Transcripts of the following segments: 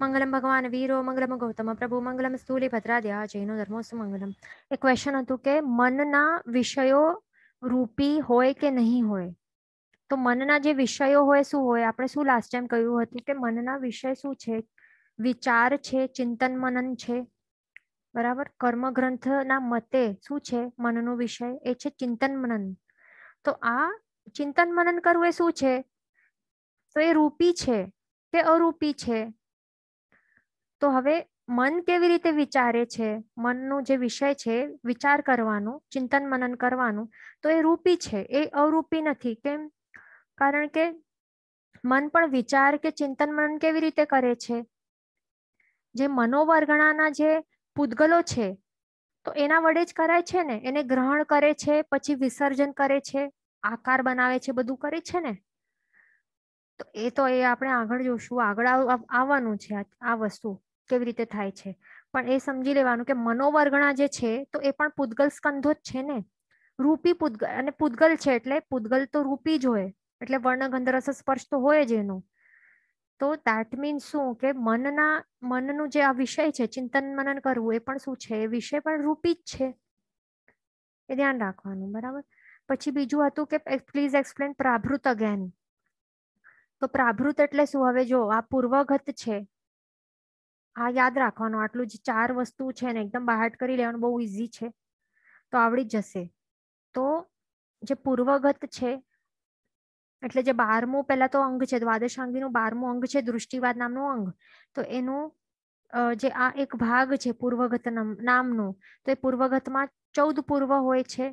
મંગલમ ભગવાન વીરો મંગલમ ગૌતમ પ્રભુ મંગલમ સ્થૂલી ભદ્રાદ્યા જૈનો ધર્મોસ્તુ મંગલમ એ ક્વેશ્ચન હતું કે મનના વિષયો રૂપી હોય કે નહીં હોય તો મનના જે વિષયો હોય શું હોય આપણે શું લાસ્ટ ટાઈમ કહ્યું હતું કે મનના વિષય શું છે વિચાર છે ચિંતન મનન છે બરાબર કર્મગ્રંથના મતે શું છે મનનો વિષય એ છે ચિંતન મનન તો આ ચિંતન મનન કરવું એ શું છે તો એ રૂપી છે કે અરૂપી છે તો હવે મન કેવી રીતે વિચારે છે મનનું જે વિષય છે વિચાર કરવાનું ચિંતન મનન કરવાનું તો એ રૂપી છે એ અરૂપી નથી કેમ કારણ કે મન પણ વિચાર કે ચિંતન મનન કેવી રીતે કરે છે જે મનોવર્ગણાના જે પૂતગલો છે તો એના વડે જ કરાય છે ને એને ગ્રહણ કરે છે પછી વિસર્જન કરે છે આકાર બનાવે છે બધું કરે છે ને તો એ તો એ આપણે આગળ જોશું આગળ આવવાનું છે આ વસ્તુ કેવી રીતે થાય છે પણ એ સમજી લેવાનું કે મનોવર્ગણા જે છે તો એ પણ પૂદગલ સ્કંધો જ છે ને રૂપી પૂદગલ અને પૂદગલ છે એટલે પૂદગલ તો રૂપી જ હોય એટલે વર્ણગંધરસ સ્પર્શ તો હોય જ એનું તો દેટ મીન શું કે મનના મનનું જે આ વિષય છે ચિંતન મનન કરવું એ પણ શું છે એ વિષય પણ રૂપી જ છે એ ધ્યાન રાખવાનું બરાબર પછી બીજું હતું કે પ્લીઝ એક્સપ્લેન પ્રાભૃત અગેન તો પ્રાભૃત એટલે શું હવે જો આ પૂર્વગત છે આ યાદ રાખવાનું આટલું જ ચાર વસ્તુ છે ને એકદમ બહાર કરી લેવાનું બહુ ઇઝી છે તો આવડી જશે તો જે પૂર્વગત છે એટલે જે બારમું પહેલા તો અંગ છે દ્વાદશાંગીનું બારમું અંગ છે દૃષ્ટિવાદ નામનું અંગ તો એનું જે આ એક ભાગ છે પૂર્વગત નામનું તો એ પૂર્વગતમાં ચૌદ પૂર્વ હોય છે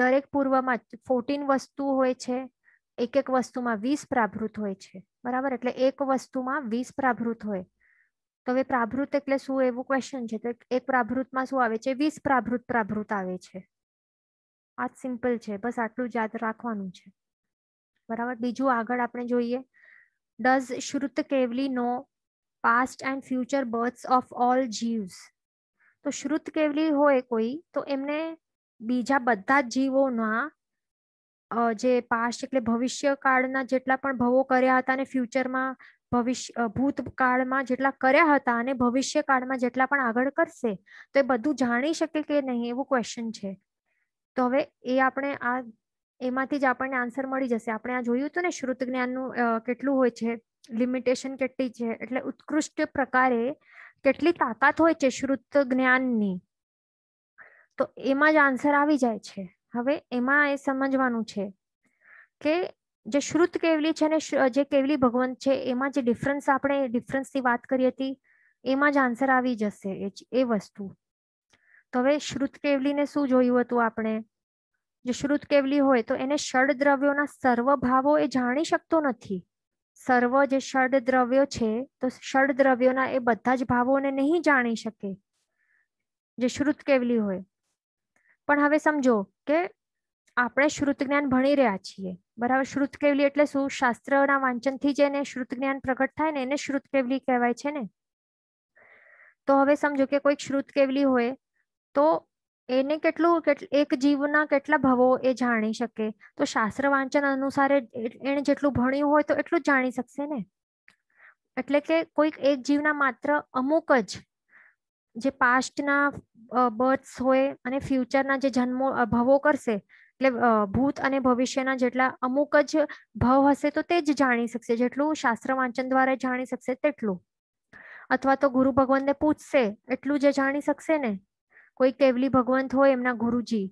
દરેક પૂર્વમાં ફોર્ટીન વસ્તુ હોય છે એક એક વસ્તુમાં વીસ પ્રાભૃત હોય છે બરાબર એટલે એક વસ્તુમાં વીસ પ્રાભૃત હોય તો હવે પ્રાભૃત એટલે શું એવું ક્વેશ્ચન છે તો એક પ્રાભૃતમાં શું આવે છે વીસ પ્રાભૃત પ્રાભૃત આવે છે આ સિમ્પલ છે બસ આટલું જ યાદ રાખવાનું છે બરાબર બીજું આગળ આપણે જોઈએ ડઝ શ્રુત કેવલી નો past and future birth of all જીવ્સ તો શ્રુત કેવલી હોય કોઈ તો એમને બીજા બધા જ જીવોના જે પાસ્ટ એટલે ભવિષ્યકાળના જેટલા પણ ભવો કર્યા હતા અને ફ્યુચરમાં ભવિષ્ય ભૂતકાળમાં જેટલા કર્યા હતા અને ભવિષ્યકાળમાં જેટલા પણ આગળ કરશે તો એ બધું જાણી શકે કે નહીં એવું ક્વેશ્ચન છે તો હવે એ આપણે આ એમાંથી જ આપણને આન્સર મળી જશે આપણે આ જોયું હતું ને શ્રુત જ્ઞાનનું કેટલું હોય છે લિમિટેશન કેટલી છે એટલે ઉત્કૃષ્ટ પ્રકારે કેટલી તાકાત હોય છે શ્રુત જ્ઞાનની તો એમાં જ આન્સર આવી જાય છે હવે એમાં એ સમજવાનું છે કે જે શ્રુત કેવલી છે ને જે કેવલી ભગવંત છે એમાં જે ડિફરન્સ આપણે ડિફરન્સની વાત કરી હતી એમાં જ આન્સર આવી જશે એ વસ્તુ તો હવે શ્રુત કેવલીને શું જોયું હતું આપણે જે શ્રુત કેવલી હોય તો એને ષડ દ્રવ્યોના સર્વ ભાવો એ જાણી શકતો નથી સર્વ જે ષડ દ્રવ્યો છે તો ષડ દ્રવ્યોના એ બધા જ ભાવોને નહીં જાણી શકે જે શ્રુત કેવલી હોય પણ હવે સમજો કે આપણે શ્રુત જ્ઞાન ભણી રહ્યા છીએ બરાબર શ્રુત કેવલી એટલે શું શાસ્ત્રના વાંચનથી જેને શ્રુત જ્ઞાન પ્રગટ થાય ને એને શ્રુત કેવલી કહેવાય છે ને તો હવે સમજો કે કોઈક શ્રુત કેવલી હોય તો એને કેટલું એક જીવના કેટલા ભવો એ જાણી શકે તો શાસ્ત્ર વાંચન અનુસાર એણે જેટલું ભણ્યું હોય તો એટલું જ જાણી શકશે ને એટલે કે કોઈક એક જીવના માત્ર અમુક જ જે પાસ્ટના બર્થ્સ હોય અને ફ્યુચરના જે જન્મો ભવો કરશે એટલે ભૂત અને ભવિષ્યના જેટલા અમુક જ ભાવ હશે તો તે જ જાણી શકશે જેટલું શાસ્ત્ર વાંચન દ્વારા જાણી શકશે તેટલું અથવા તો ગુરુ ભગવાનને પૂછશે એટલું જે જાણી શકશે ને કોઈ કેવલી ભગવંત હોય એમના ગુરુજી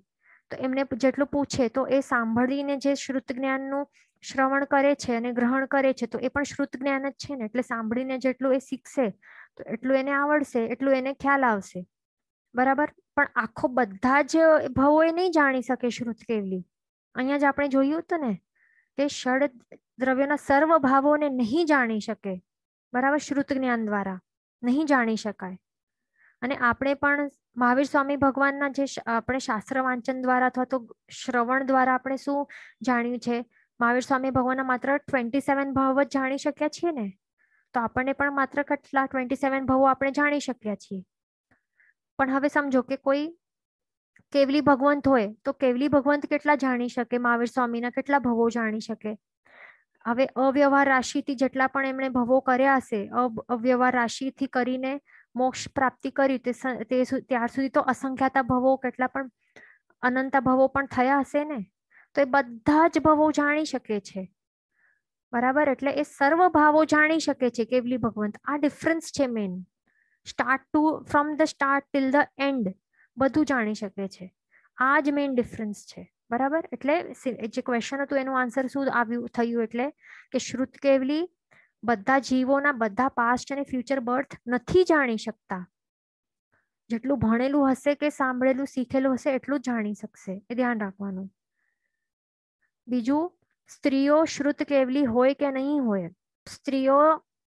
તો એમને જેટલું પૂછે તો એ સાંભળીને જે શ્રુત જ્ઞાનનું શ્રવણ કરે છે અને ગ્રહણ કરે છે તો એ પણ શ્રુત જ્ઞાન જ છે ને એટલે સાંભળીને જેટલું એ શીખશે તો એટલું એને આવડશે એટલું એને ખ્યાલ આવશે બરાબર પણ આખો બધા જ એ નહીં જાણી શકે શ્રુત કેવલી અહીંયા જ આપણે જોયું હતું ને તે ષડ દ્રવ્યોના સર્વ ભાવોને નહીં જાણી શકે બરાબર શ્રુત જ્ઞાન દ્વારા નહીં જાણી શકાય અને આપણે પણ મહાવીર સ્વામી ભગવાનના જે આપણે શાસ્ત્ર વાંચન દ્વારા અથવા તો શ્રવણ દ્વારા આપણે શું જાણ્યું છે મહાવીર સ્વામી ભગવાનના માત્ર ટ્વેન્ટી સેવન ભાવ જ જાણી શક્યા છીએ ને તો આપણને પણ માત્ર કેટલા ટ્વેન્ટી સેવન ભાવો આપણે જાણી શક્યા છીએ પણ હવે સમજો કે કોઈ કેવલી ભગવંત હોય તો કેવલી ભગવંત કેટલા જાણી શકે મહાવીર સ્વામીના કેટલા ભવો જાણી શકે હવે અવ્યવહાર રાશિથી જેટલા પણ એમણે ભવો કર્યા હશે અવ્યવહાર રાશિથી કરીને મોક્ષ પ્રાપ્તિ કરી તે ત્યાર સુધી તો અસંખ્યાતા ભવો કેટલા પણ અનંતા ભવો પણ થયા હશે ને તો એ બધા જ ભવો જાણી શકે છે બરાબર એટલે એ સર્વ ભાવો જાણી શકે છે કેવલી ભગવંત આ ડિફરન્સ છે man start to from the start till the end બધું જાણી શકે છે આ જ મેઇન ડિફરન્સ છે બરાબર એટલે જે ક્વેશ્ચન હતું એનું આન્સર શું આવ્યું થયું એટલે કે શ્રુત કેવલી બધા જીવોના બધા પાસ્ટ અને ફ્યુચર બર્થ નથી જાણી શકતા જેટલું ભણેલું હશે કે સાંભળેલું શીખેલું હશે એટલું જ જાણી શકશે એ ધ્યાન રાખવાનું બીજું સ્ત્રીઓ શ્રુત કેવલી હોય કે નહીં હોય સ્ત્રીઓ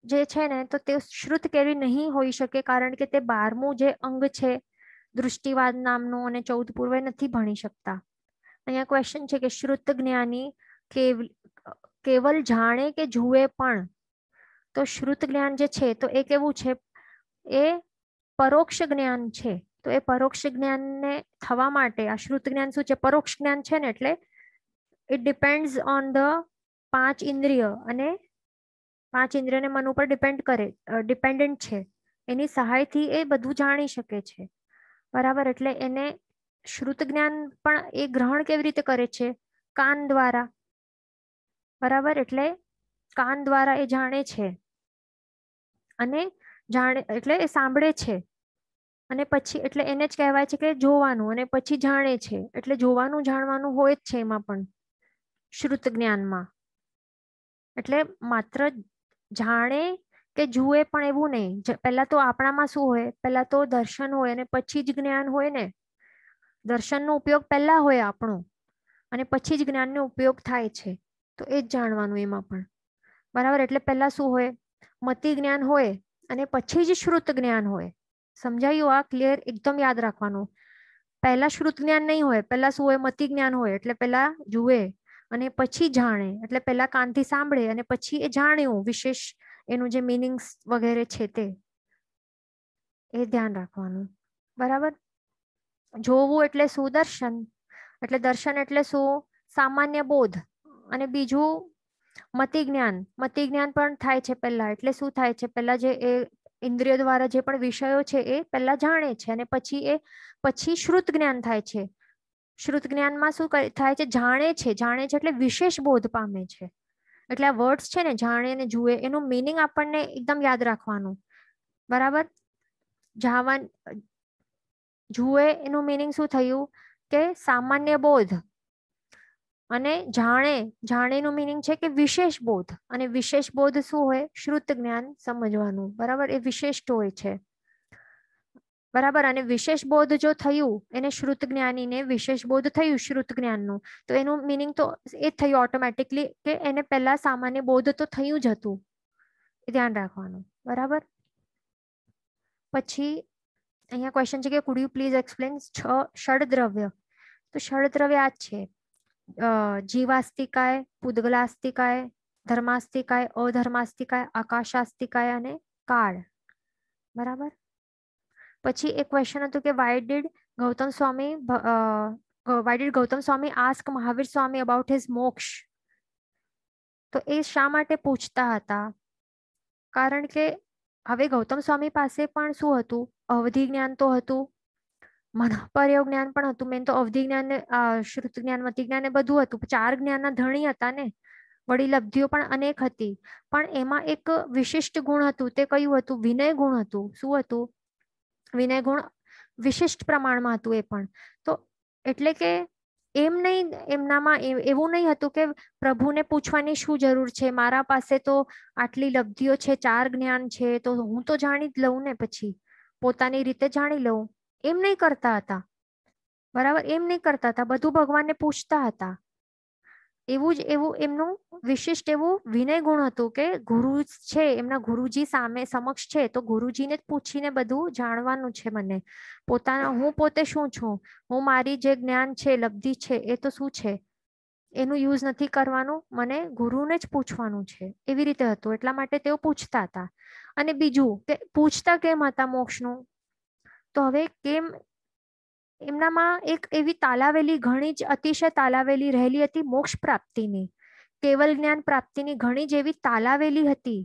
જે છે ને તો તે શ્રુત કેવી નહીં હોઈ શકે કારણ કે તે બારમું જે અંગ છે દૃષ્ટિવાદ નામનું અને ચૌદ પૂર્વે નથી ભણી શકતા અહીંયા ક્વેશ્ચન છે કે શ્રુત જ્ઞાની કેવલ જાણે કે જુએ પણ તો શ્રુત જ્ઞાન જે છે તો એ કેવું છે એ પરોક્ષ જ્ઞાન છે તો એ પરોક્ષ જ્ઞાનને થવા માટે આ શ્રુત જ્ઞાન શું છે પરોક્ષ જ્ઞાન છે ને એટલે ઇટ ડિપેન્ડ્સ ઓન ધ પાંચ ઇન્દ્રિય અને પાંચ ઇન્દ્રિયને મન ઉપર ડિપેન્ડ કરે ડિપેન્ડન્ટ છે એની સહાયથી એ બધું જાણી શકે છે બરાબર એટલે એને શ્રુત જ્ઞાન પણ એ ગ્રહણ કેવી રીતે કરે છે કાન દ્વારા બરાબર એટલે કાન દ્વારા એ જાણે છે અને જાણે એટલે એ સાંભળે છે અને પછી એટલે એને જ કહેવાય છે કે જોવાનું અને પછી જાણે છે એટલે જોવાનું જાણવાનું હોય જ છે એમાં પણ શ્રુત જ્ઞાનમાં એટલે માત્ર જાણે કે જુએ પણ એવું નહીં પહેલા તો આપણામાં શું હોય પહેલા તો દર્શન હોય અને પછી જ જ્ઞાન હોય ને દર્શનનો ઉપયોગ પહેલા હોય આપણો અને પછી જ જ્ઞાનનો ઉપયોગ થાય છે તો એ જ જાણવાનું એમાં પણ બરાબર એટલે પહેલા શું હોય મતિ જ્ઞાન હોય અને પછી જ શ્રુત જ્ઞાન હોય સમજાયું આ ક્લિયર એકદમ યાદ રાખવાનું પહેલા શ્રુત જ્ઞાન નહીં હોય પહેલા શું હોય મતિ જ્ઞાન હોય એટલે પહેલા જુએ અને પછી જાણે એટલે પહેલા કાનથી સાંભળે અને પછી એ જાણ્યું વિશેષ એનું જે મિનિંગ્સ વગેરે છે તે એ ધ્યાન રાખવાનું બરાબર જોવું એટલે સુદર્શન એટલે દર્શન એટલે શું સામાન્ય બોધ અને બીજું મતિ જ્ઞાન મતિ જ્ઞાન પણ થાય છે પહેલા એટલે શું થાય છે પહેલા જે એ ઇન્દ્રિયો દ્વારા જે પણ વિષયો છે એ પહેલા જાણે છે અને પછી એ પછી શ્રુત જ્ઞાન થાય છે શ્રુત જ્ઞાનમાં શું થાય છે જાણે છે જાણે છે એટલે વિશેષ બોધ પામે છે એટલે આ વર્ડ્સ છે ને જાણે ને જુએ એનું મિનિંગ આપણને એકદમ યાદ રાખવાનું બરાબર જાવા જુએ એનું મિનિંગ શું થયું કે સામાન્ય બોધ અને જાણે જાણેનું મિનિંગ છે કે વિશેષ બોધ અને વિશેષ બોધ શું હોય શ્રુત જ્ઞાન સમજવાનું બરાબર એ વિશિષ્ટ હોય છે બરાબર અને વિશેષ બોધ જો થયું એને શ્રુત જ્ઞાનીને વિશેષ બોધ થયું શ્રુત જ્ઞાનનું તો એનું મિનિંગ તો એ થયું ઓટોમેટિકલી કે એને પહેલા સામાન્ય બોધ તો થયું જ હતું ધ્યાન રાખવાનું બરાબર પછી અહીંયા ક્વેશ્ચન છે કે કુડ યુ પ્લીઝ એક્સપ્લેન છ ષડ દ્રવ્ય તો ષડ દ્રવ્ય આ જ છે જીવાસ્તિકાય પુદગલાસ્તિકાય ધર્માસ્તિકાય અધર્માસ્તિકાય આકાશાસ્તિકાય અને કાળ બરાબર પછી એક ક્વેશ્ચન હતું કે why did Gautam Swami why did Gautam Swami ask Mahavir Swami about his moksha તો એ શા માટે પૂછતા હતા કારણ કે હવે ગૌતમ સ્વામી પાસે પણ શું હતું અવધિ જ્ઞાન તો હતું મનોપરયોગ જ્ઞાન પણ હતું મેન તો અવધિ જ્ઞાન શ્રુત જ્ઞાન મતિ જ્ઞાન એ બધું હતું ચાર જ્ઞાનના ધણી હતા ને વળી લબ્ધિઓ પણ અનેક હતી પણ એમાં એક વિશિષ્ટ ગુણ હતું તે કયું હતું વિનય ગુણ હતું શું હતું વિનય ગુણ વિશિષ્ટ પ્રમાણમાં હતું એ પણ તો એટલે કે એમ નહીં એમનામાં એવું નહીં હતું કે પ્રભુને પૂછવાની શું જરૂર છે મારા પાસે તો આટલી લબ્ધિઓ છે ચાર જ્ઞાન છે તો હું તો જાણી જ લઉં ને પછી પોતાની રીતે જાણી લઉં એમ નહીં કરતા હતા બરાબર એમ નહીં કરતા હતા બધું ભગવાનને પૂછતા હતા એવું જ એવું એમનું વિશિષ્ટ એવું વિનય ગુણ હતું કે ગુરુ છે એમના ગુરુજી સામે સમક્ષ છે તો ગુરુજીને જ પૂછીને બધું જાણવાનું છે મને પોતાના હું પોતે શું છું હું મારી જે જ્ઞાન છે લબ્ધિ છે એ તો શું છે એનું યુઝ નથી કરવાનું મને ગુરુને જ પૂછવાનું છે એવી રીતે હતું એટલા માટે તેઓ પૂછતા હતા અને બીજું કે પૂછતા કેમ હતા મોક્ષનું તો હવે કેમ એમનામાં એક એવી તાલાવેલી ઘણી જ અતિશય તાલાવેલી રહેલી હતી મોક્ષ પ્રાપ્તિની કેવલ જ્ઞાન પ્રાપ્તિની ઘણી જ એવી તાલાવેલી હતી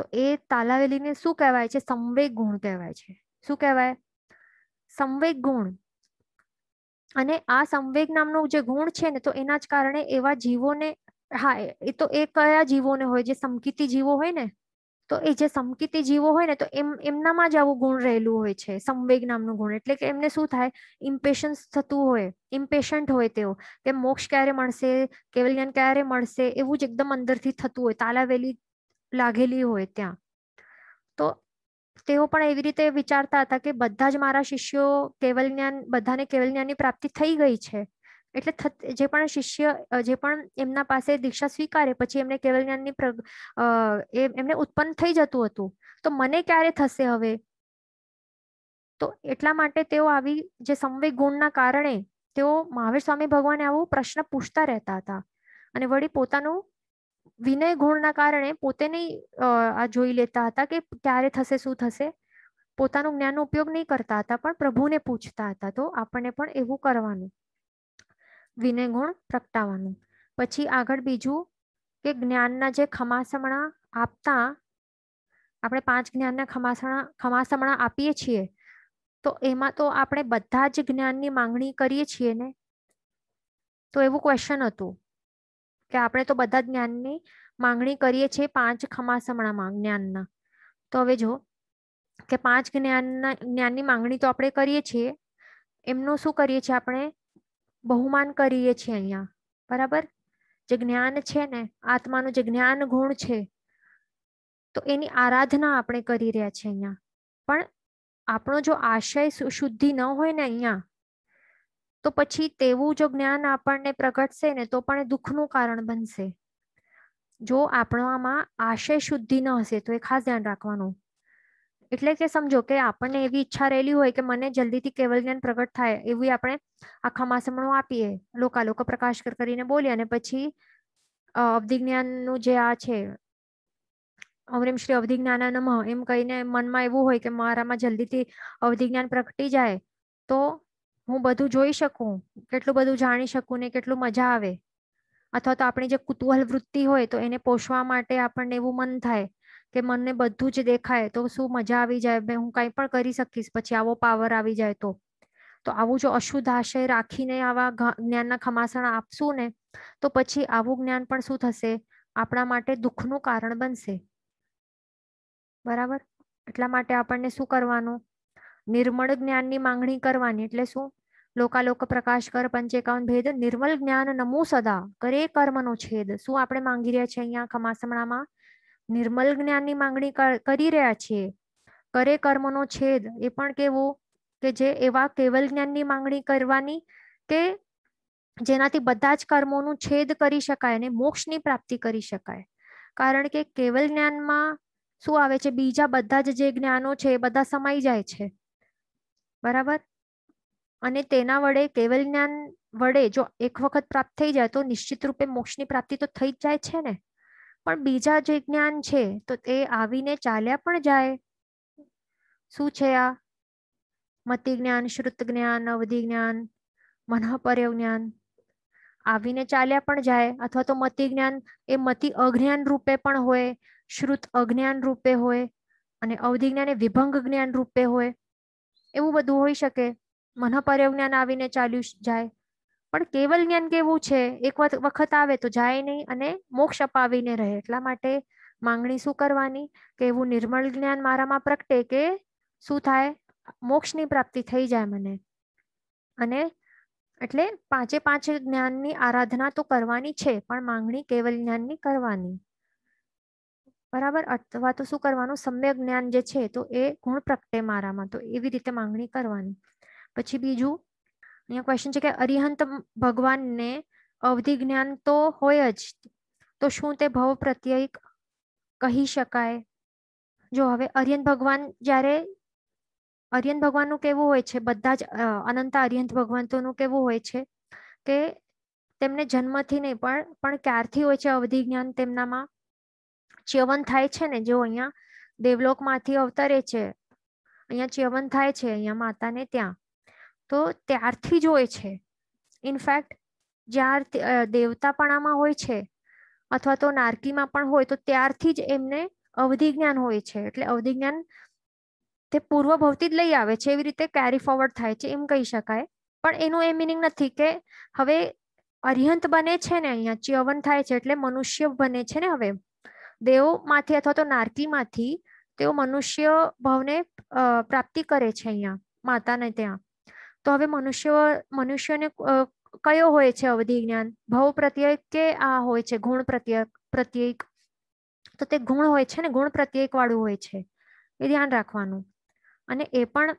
તો એ તાલાવેલીને શું કહેવાય છે સંવેગ ગુણ કહેવાય છે શું કહેવાય સંવેગ ગુણ અને આ સંવેગ નામનો જે ગુણ છે ને તો એના જ કારણે એવા જીવોને હા એ તો એ કયા જીવોને હોય જે સમકીતી જીવો હોય ને તો એ જે સમકિતી જીવો હોય ને તો એમ એમનામાં જ આવું ગુણ રહેલું હોય છે સંવેગ નામનું ગુણ એટલે કે એમને શું થાય ઇમ્પેશન્સ થતું હોય ઇમ્પેશન્ટ હોય તેઓ કે મોક્ષ ક્યારે મળશે કેવલ ક્યારે મળશે એવું જ એકદમ અંદરથી થતું હોય તાલાવેલી લાગેલી હોય ત્યાં તો તેઓ પણ એવી રીતે વિચારતા હતા કે બધા જ મારા શિષ્યો કેવલ જ્ઞાન બધાને કેવલ જ્ઞાનની પ્રાપ્તિ થઈ ગઈ છે એટલે જે પણ શિષ્ય જે પણ એમના પાસે દીક્ષા સ્વીકારે પછી એમને કેવલ જ્ઞાનની એમને ઉત્પન્ન થઈ જતું હતું તો મને ક્યારે થશે હવે તો એટલા માટે તેઓ આવી જે સંવેગ ગુણના કારણે તેઓ મહાવીર સ્વામી ભગવાને આવો પ્રશ્ન પૂછતા રહેતા હતા અને વળી પોતાનું વિનય ગુણના કારણે પોતે નહીં આ જોઈ લેતા હતા કે ક્યારે થશે શું થશે પોતાનું જ્ઞાનનો ઉપયોગ નહીં કરતા હતા પણ પ્રભુને પૂછતા હતા તો આપણને પણ એવું કરવાનું ગુણ પ્રગટાવવાનું પછી આગળ બીજું કે જ્ઞાનના જે ખમાસમણા આપતા આપણે પાંચ જ્ઞાનના ખમાસણા ખમાસમણા આપીએ છીએ તો એમાં તો આપણે બધા જ જ્ઞાનની માંગણી કરીએ છીએ ને તો એવું ક્વેશ્ચન હતું કે આપણે તો બધા જ્ઞાનની માંગણી કરીએ છીએ પાંચ ખમાસમણામાં જ્ઞાનના તો હવે જો કે પાંચ જ્ઞાનના જ્ઞાનની માંગણી તો આપણે કરીએ છીએ એમનું શું કરીએ છીએ આપણે બહુમાન કરીએ છીએ અહીંયા બરાબર જે જ્ઞાન છે ને આત્માનું જે જ્ઞાન ગુણ છે તો એની આરાધના આપણે કરી રહ્યા છીએ અહીંયા પણ આપણો જો આશય શુદ્ધિ ન હોય ને અહીંયા તો પછી તેવું જો જ્ઞાન આપણને પ્રગટશે ને તો પણ એ દુઃખનું કારણ બનશે જો આપણામાં આશય શુદ્ધિ ન હશે તો એ ખાસ ધ્યાન રાખવાનું એટલે કે સમજો કે આપણને એવી ઈચ્છા રહેલી હોય કે મને જલ્દીથી કેવલ જ્ઞાન પ્રગટ થાય એવી આપણે આખા માસમણું આપીએ લોકા લોકાલોક પ્રકાશ કરીને બોલીએ અને પછી અવધિ જ્ઞાનનું જે આ છે અમરીમ શ્રી અવધિ જ્ઞાના નમઃ એમ કહીને મનમાં એવું હોય કે મારામાં જલ્દીથી અવધિ જ્ઞાન પ્રગટી જાય તો હું બધું જોઈ શકું કેટલું બધું જાણી શકું ને કેટલું મજા આવે અથવા તો આપણી જે કુતૂહલ વૃત્તિ હોય તો એને પોષવા માટે આપણને એવું મન થાય કે મને બધું જ દેખાય તો શું મજા આવી જાય હું કંઈ પણ કરી શકીશ પછી આવો પાવર આવી જાય તો તો આવું જો અશુદ્ધ આશય રાખીને આવા જ્ઞાનના ખમાસણ આપશું ને તો પછી આવું જ્ઞાન પણ શું થશે આપણા માટે દુઃખનું કારણ બનશે બરાબર એટલા માટે આપણને શું કરવાનું નિર્મળ જ્ઞાનની માંગણી કરવાની એટલે શું લોકાલોક પ્રકાશ કર પંચેકાવન ભેદ નિર્મલ જ્ઞાન નમો સદા કરે કર્મનો છેદ શું આપણે માંગી રહ્યા છીએ અહીંયા ખમાસમણામાં નિર્મલ જ્ઞાનની માંગણી કરી રહ્યા છીએ કરે કર્મનો છેદ એ પણ કેવો કે જે એવા કેવલ જ્ઞાનની માંગણી કરવાની કે જેનાથી બધા જ કર્મોનું છેદ કરી શકાય અને મોક્ષની પ્રાપ્તિ કરી શકાય કારણ કે કેવલ જ્ઞાનમાં શું આવે છે બીજા બધા જ જે જ્ઞાનો છે એ બધા સમાઈ જાય છે બરાબર અને તેના વડે કેવલ જ્ઞાન વડે જો એક વખત પ્રાપ્ત થઈ જાય તો નિશ્ચિત રૂપે મોક્ષની પ્રાપ્તિ તો થઈ જ જાય છે ને પણ બીજા જે જ્ઞાન છે તો તે આવીને ચાલ્યા પણ જાય શું છે આ મતિ જ્ઞાન શ્રુત જ્ઞાન અવધિ જ્ઞાન મનઃપર્ય જ્ઞાન આવીને ચાલ્યા પણ જાય અથવા તો મતિ જ્ઞાન એ મતિ અજ્ઞાન રૂપે પણ હોય શ્રુત અજ્ઞાન રૂપે હોય અને અવધિ જ્ઞાન એ વિભંગ જ્ઞાન રૂપે હોય એવું બધું હોઈ શકે મનઃપર્ય જ્ઞાન આવીને ચાલ્યું જાય પણ કેવલ જ્ઞાન કેવું છે એક વખત આવે તો જાય નહીં અને મોક્ષ અપાવીને રહે એટલા માટે માંગણી શું કરવાની કે એવું નિર્મળ જ્ઞાન મારામાં પ્રગટે કે શું થાય મોક્ષની પ્રાપ્તિ થઈ જાય મને અને એટલે પાંચે પાંચ જ્ઞાનની આરાધના તો કરવાની છે પણ માંગણી કેવલ જ્ઞાનની કરવાની બરાબર અથવા તો શું કરવાનું સમ્યક જ્ઞાન જે છે તો એ ગુણ પ્રગટે મારામાં તો એવી રીતે માંગણી કરવાની પછી બીજું અહીંયા ક્વેશ્ચન છે કે અરિહંત ભગવાનને અવધિ જ્ઞાન તો હોય જ તો શું તે ભવ પ્રત્યય કહી શકાય જો હવે અરિયન ભગવાન જ્યારે અરિયન ભગવાનનું કેવું હોય છે બધા જ અનંત અરિયંત ભગવંતોનું કેવું હોય છે કે તેમને જન્મથી નહીં પણ પણ ક્યારથી હોય છે અવધિ જ્ઞાન તેમનામાં ચ્યવન થાય છે ને જો અહીંયા દેવલોકમાંથી અવતરે છે અહીંયા ચ્યવન થાય છે અહીંયા માતાને ત્યાં તો ત્યારથી જ હોય છે ઇનફેક્ટ જ્યાં દેવતાપણામાં હોય છે અથવા તો નારકીમાં પણ હોય તો ત્યારથી જ એમને અવધિ જ્ઞાન હોય છે એટલે અવધિ જ્ઞાન તે પૂર્વભવથી જ લઈ આવે છે એવી રીતે કેરી ફોરવર્ડ થાય છે એમ કહી શકાય પણ એનું એ મિનિંગ નથી કે હવે અરિહંત બને છે ને અહીંયા ચ્યવન થાય છે એટલે મનુષ્ય બને છે ને હવે દેવમાંથી અથવા તો નારકીમાંથી તેઓ મનુષ્ય ભાવને પ્રાપ્તિ કરે છે અહીંયા માતાને ત્યાં તો હવે મનુષ્ય મનુષ્યને કયો હોય છે અવધિ જ્ઞાન ભવ પ્રત્યય કે આ હોય છે ગુણ પ્રત્યય પ્રત્યેક તો તે ગુણ હોય છે ને ગુણ પ્રત્યેક વાળું હોય છે એ ધ્યાન રાખવાનું અને એ પણ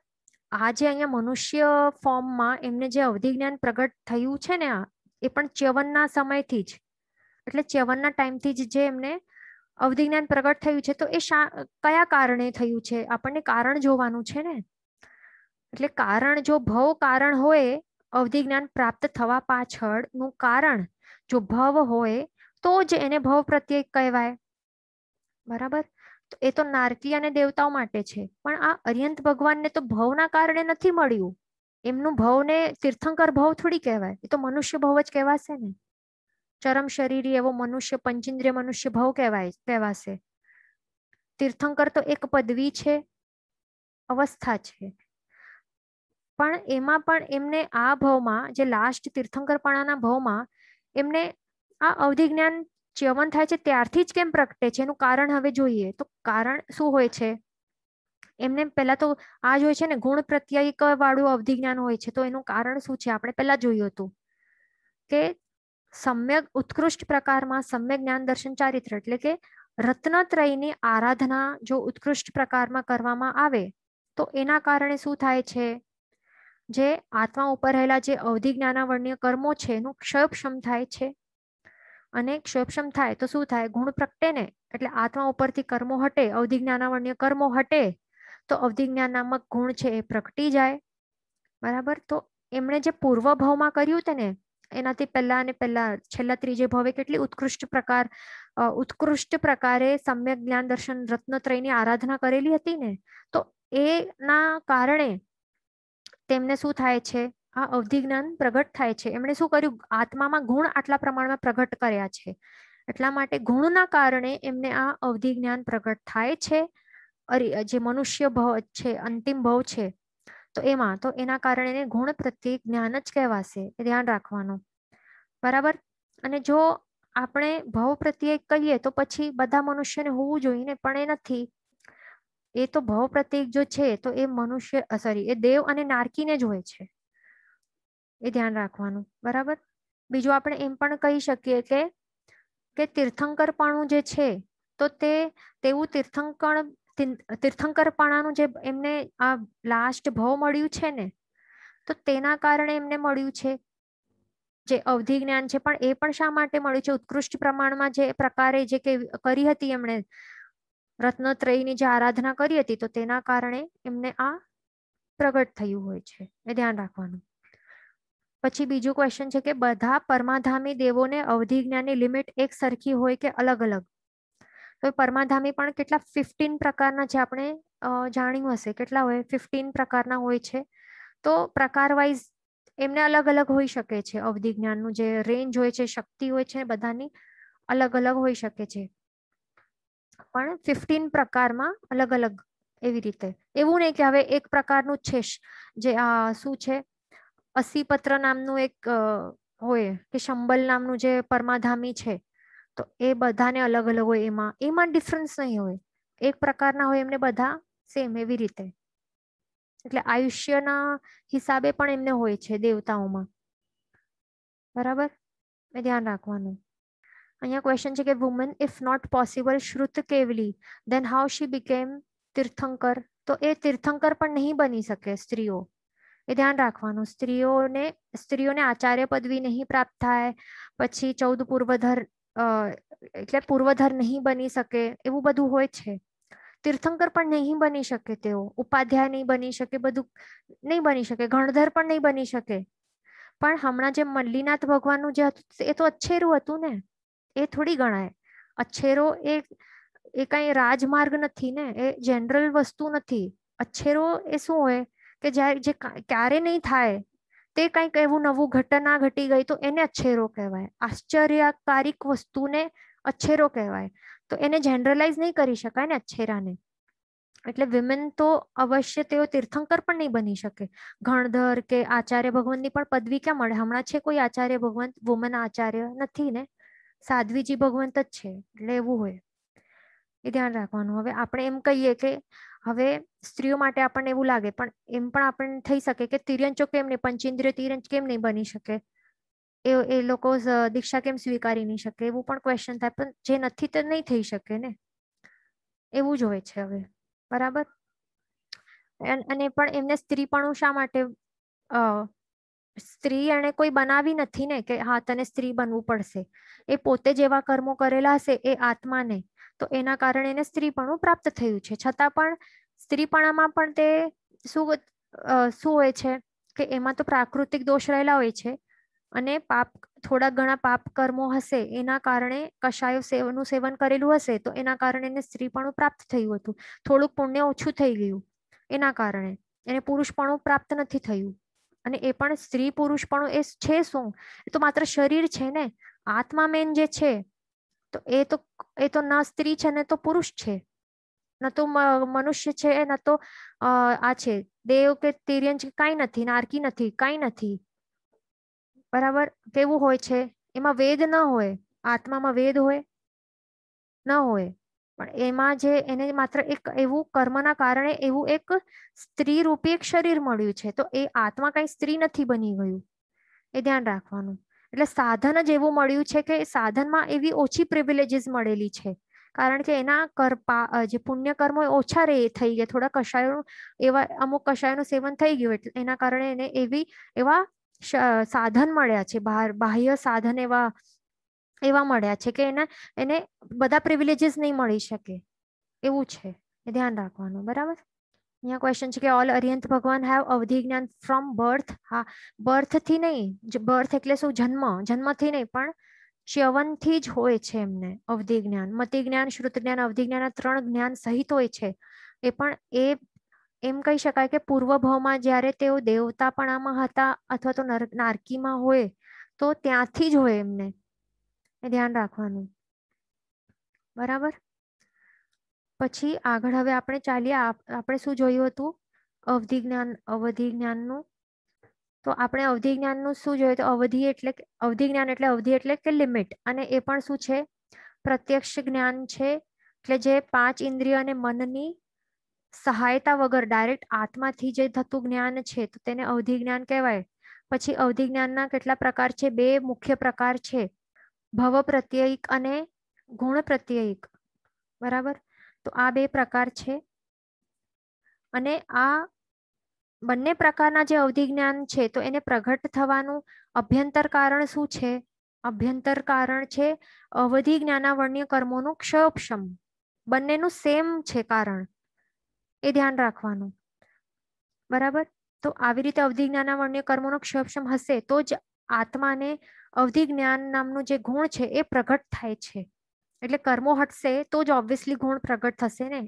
આ જે અહીંયા મનુષ્ય ફોર્મમાં એમને જે અવધિ જ્ઞાન પ્રગટ થયું છે ને આ એ પણ ચ્યવનના સમયથી જ એટલે ચ્યવનના ટાઈમથી જ જે એમને અવધિ જ્ઞાન પ્રગટ થયું છે તો એ શા કયા કારણે થયું છે આપણને કારણ જોવાનું છે ને એટલે કારણ જો ભવ કારણ હોય અવધિ જ્ઞાન પ્રાપ્ત થવા પાછળનું કારણ જો ભવ હોય તો જ એને ભવ પ્રત્યેક કહેવાય બરાબર એ તો નારકી અને દેવતાઓ માટે છે પણ આ અર્યંત ભગવાનને તો ભવના કારણે નથી મળ્યું એમનું ભવને તીર્થંકર ભવ થોડી કહેવાય એ તો મનુષ્ય ભવ જ કહેવાશે ને ચરમ શરીરી એવો મનુષ્ય પંચિન્દ્રિય મનુષ્ય ભવ કહેવાય કહેવાશે તીર્થંકર તો એક પદવી છે અવસ્થા છે પણ એમાં પણ એમને આ ભાવમાં જે લાસ્ટ તીર્થંકરપણાના ભાવમાં એમને આ અવધિ જ્ઞાન ચ્યવન થાય છે ત્યારથી જ કેમ પ્રગટે છે એનું કારણ હવે જોઈએ તો કારણ શું હોય છે એમને પહેલા તો આ જ છે ને ગુણ પ્રત્યાયિક વાળું અવધિ જ્ઞાન હોય છે તો એનું કારણ શું છે આપણે પહેલા જોયું હતું કે સમ્યક ઉત્કૃષ્ટ પ્રકારમાં સમ્યક જ્ઞાન દર્શન ચારિત્ર એટલે કે રત્નત્રયની આરાધના જો ઉત્કૃષ્ટ પ્રકારમાં કરવામાં આવે તો એના કારણે શું થાય છે જે આત્મા ઉપર રહેલા જે અવધિ જ્ઞાનાવર્ણીય કર્મો છે એનું ક્ષયક્ષમ થાય છે અને ક્ષયક્ષમ થાય તો શું થાય ગુણ પ્રગટે ને એટલે આત્મા ઉપરથી કર્મો હટે અવધિ જ્ઞાનાવર્ણીય કર્મો હટે તો અવધિ જ્ઞાન નામક ગુણ છે એ પ્રગટી જાય બરાબર તો એમણે જે પૂર્વ ભાવમાં કર્યું તેને એનાથી પહેલા અને પહેલા છેલ્લા ત્રીજે ભાવે કેટલી ઉત્કૃષ્ટ પ્રકાર ઉત્કૃષ્ટ પ્રકારે સમ્યક જ્ઞાન દર્શન રત્નત્રયની આરાધના કરેલી હતી ને તો એના કારણે તેમને શું થાય છે આ અવધિ જ્ઞાન પ્રગટ થાય છે એમણે શું કર્યું આત્મામાં ગુણ આટલા પ્રમાણમાં પ્રગટ કર્યા છે એટલા માટે ગુણના કારણે એમને આ અવધિ જ્ઞાન પ્રગટ થાય છે અરે જે મનુષ્ય ભવ છે અંતિમ ભવ છે તો એમાં તો એના કારણે ગુણ પ્રત્યે જ્ઞાન જ કહેવાશે ધ્યાન રાખવાનું બરાબર અને જો આપણે ભવ પ્રત્યે કહીએ તો પછી બધા મનુષ્યને હોવું જોઈએ ને પણ એ નથી એ તો ભવ પ્રતિક જો છે તો એ મનુષ્ય સોરી એ દેવ અને નારકીને જ હોય છે એ ધ્યાન રાખવાનું બરાબર બીજું આપણે એમ પણ કહી શકીએ કે કે તીર્થંકરપણું જે છે તો તે તેવું તીર્થંકર તીર્થંકરપણાનું જે એમને આ લાસ્ટ ભવ મળ્યું છે ને તો તેના કારણે એમને મળ્યું છે જે અવધિ જ્ઞાન છે પણ એ પણ શા માટે મળ્યું છે ઉત્કૃષ્ટ પ્રમાણમાં જે પ્રકારે જે કરી હતી એમણે રત્નત્રયની જે આરાધના કરી હતી તો તેના કારણે એમને આ પ્રગટ થયું હોય છે એ ધ્યાન રાખવાનું પછી બીજું ક્વેશ્ચન છે કે બધા પરમાધામી દેવોને અવધિ જ્ઞાનની લિમિટ એક સરખી હોય કે અલગ અલગ તો પરમાધામી પણ કેટલા ફિફ્ટીન પ્રકારના છે આપણે જાણ્યું હશે કેટલા હોય ફિફ્ટીન પ્રકારના હોય છે તો પ્રકાર વાઇઝ એમને અલગ અલગ હોઈ શકે છે અવધિ જ્ઞાનનું જે રેન્જ હોય છે શક્તિ હોય છે બધાની અલગ અલગ હોઈ શકે છે પણ ફિફ્ટીન પ્રકારમાં અલગ અલગ એવી રીતે એવું નહીં કે હવે એક પ્રકારનું છે જે આ શું છે અસીપત્ર નામનું એક હોય કે શંબલ નામનું જે પરમાધામી છે તો એ બધાને અલગ અલગ હોય એમાં એમાં ડિફરન્સ નહીં હોય એક પ્રકારના હોય એમને બધા સેમ એવી રીતે એટલે આયુષ્યના હિસાબે પણ એમને હોય છે દેવતાઓમાં બરાબર મેં ધ્યાન રાખવાનું અહીંયા ક્વેશ્ચન છે કે woman if not possible shrut kevali then how she became tirthankar તો એ તીર્થંકર પણ નહીં બની શકે સ્ત્રીઓ એ ધ્યાન રાખવાનું સ્ત્રીઓને સ્ત્રીઓને આચાર્ય પદવી નહીં પ્રાપ્ત થાય પછી ચૌદ પૂર્વધર એટલે પૂર્વધર નહીં બની શકે એવું બધું હોય છે તીર્થંકર પણ નહીં બની શકે તેઓ ઉપાધ્યાય નહીં બની શકે બધું નહીં બની શકે ગણધર પણ નહીં બની શકે પણ હમણાં જે મલ્લીનાથ ભગવાનનું જે હતું એ તો અચ્છેરું હતું ને એ થોડી ગણાય અછેરો એ એ કાંઈ રાજમાર્ગ નથી ને એ જનરલ વસ્તુ નથી અછેરો એ શું હોય કે જ્યારે જે ક્યારે નહીં થાય તે કંઈક એવું નવું ઘટના ઘટી ગઈ તો એને અછેરો કહેવાય આશ્ચર્યકારિક વસ્તુને અછેરો કહેવાય તો એને જનરલાઇઝ નહીં કરી શકાય ને અછેરાને એટલે વિમેન તો અવશ્ય તેઓ તીર્થંકર પણ નહીં બની શકે ઘણધર કે આચાર્ય ભગવાનની પણ પદવી ક્યાં મળે હમણાં છે કોઈ આચાર્ય ભગવાન વુમન આચાર્ય નથી ને સાધ્વીજી ભગવંત જ છે એટલે એવું હોય એ ધ્યાન રાખવાનું હવે આપણે એમ કહીએ કે હવે સ્ત્રીઓ માટે આપણને એવું લાગે પણ એમ પણ આપણને થઈ શકે કે તિર્યંચો કેમ નહીં પંચેન્દ્રિય તિર્યંચ કેમ નહીં બની શકે એ એ લોકો દીક્ષા કેમ સ્વીકારી નહીં શકે એવું પણ ક્વેશ્ચન થાય પણ જે નથી તે નહીં થઈ શકે ને એવું જ હોય છે હવે બરાબર અને પણ એમને સ્ત્રીપણું શા માટે સ્ત્રી એણે કોઈ બનાવી નથી ને કે હા તને સ્ત્રી બનવું પડશે એ પોતે જેવા કર્મો કરેલા હશે એ આત્માને તો એના કારણે એને સ્ત્રીપણું પ્રાપ્ત થયું છે છતાં પણ સ્ત્રીપણામાં પણ તે શું શું હોય છે કે એમાં તો પ્રાકૃતિક દોષ રહેલા હોય છે અને પાપ થોડા ઘણા પાપ કર્મો હશે એના કારણે કશાયો સેવનું સેવન કરેલું હશે તો એના કારણે એને સ્ત્રીપણું પ્રાપ્ત થયું હતું થોડુંક પુણ્ય ઓછું થઈ ગયું એના કારણે એને પુરુષપણું પ્રાપ્ત નથી થયું અને એ પણ સ્ત્રી પુરુષ પણ એ છે શું એ તો માત્ર શરીર છે ને આત્મા મેન જે છે તો એ તો એ તો ના સ્ત્રી છે ને તો પુરુષ છે ન તો મનુષ્ય છે ન તો આ છે દેવ કે તિર્યંજ કાંઈ નથી નારકી નથી કાંઈ નથી બરાબર કેવું હોય છે એમાં વેદ ન હોય આત્મામાં વેદ હોય ન હોય પણ એમાં જે એને માત્ર એક એવું કર્મના કારણે એવું એક સ્ત્રી રૂપી એક શરીર મળ્યું છે તો એ આત્મા કઈ સ્ત્રી નથી બની ગયું એ ધ્યાન રાખવાનું એટલે સાધન જ એવું મળ્યું છે કે સાધનમાં એવી ઓછી પ્રિવિલેજીસ મળેલી છે કારણ કે એના કરપા જે પુણ્ય કર્મો ઓછા રે થઈ ગયા થોડા કષાયો એવા અમુક કષાયોનું સેવન થઈ ગયું એટલે એના કારણે એને એવી એવા સાધન મળ્યા છે બહાર બાહ્ય સાધન એવા એવા મળ્યા છે કે એના એને બધા પ્રિવિલેજીસ નહીં મળી શકે એવું છે એ ધ્યાન રાખવાનું બરાબર અહીંયા ક્વેશ્ચન છે કે ઓલ અરિયંત ભગવાન હેવ અવધિ જ્ઞાન ફ્રોમ બર્થ હા બર્થથી નહીં બર્થ એટલે શું જન્મ જન્મથી નહીં પણ ચ્યવનથી જ હોય છે એમને અવધિ જ્ઞાન મતિ જ્ઞાન શ્રુત જ્ઞાન અવધિ જ્ઞાન ત્રણ જ્ઞાન સહિત હોય છે એ પણ એ એમ કહી શકાય કે પૂર્વ જ્યારે તેઓ દેવતાપણામાં હતા અથવા તો નારકીમાં હોય તો ત્યાંથી જ હોય એમને એ ધ્યાન રાખવાનું બરાબર પછી આગળ હવે આપણે ચાલીએ આપણે શું જોયું હતું અવધિ જ્ઞાન અવધિ જ્ઞાનનું તો આપણે અવધિ જ્ઞાનનું શું જોયું તો અવધિ એટલે અવધિ જ્ઞાન એટલે અવધિ એટલે કે લિમિટ અને એ પણ શું છે પ્રત્યક્ષ જ્ઞાન છે એટલે જે પાંચ ઇન્દ્રિય અને મનની સહાયતા વગર ડાયરેક્ટ આત્માથી જે થતું જ્ઞાન છે તો તેને અવધિ જ્ઞાન કહેવાય પછી અવધિ જ્ઞાનના કેટલા પ્રકાર છે બે મુખ્ય પ્રકાર છે ભવ પ્રત્યયિક અને ગુણ પ્રત્યયિક બરાબર તો આ બે પ્રકાર છે અને આ બંને પ્રકારના જે અવધિ જ્ઞાન છે તો એને પ્રગટ થવાનું અભ્યંતર કારણ શું છે અભ્યંતર કારણ છે અવધિ જ્ઞાનાવર્ણ્ય કર્મોનું ક્ષયક્ષમ બંનેનું સેમ છે કારણ એ ધ્યાન રાખવાનું બરાબર તો આવી રીતે અવધિ જ્ઞાનાવર્ણ્ય કર્મોનો ક્ષયક્ષમ હશે તો જ આત્માને અવધિ જ્ઞાન નામનું જે ગુણ છે એ પ્રગટ થાય છે એટલે કર્મો હટશે તો જ ઓબ્વિયસલી ગુણ પ્રગટ થશે ને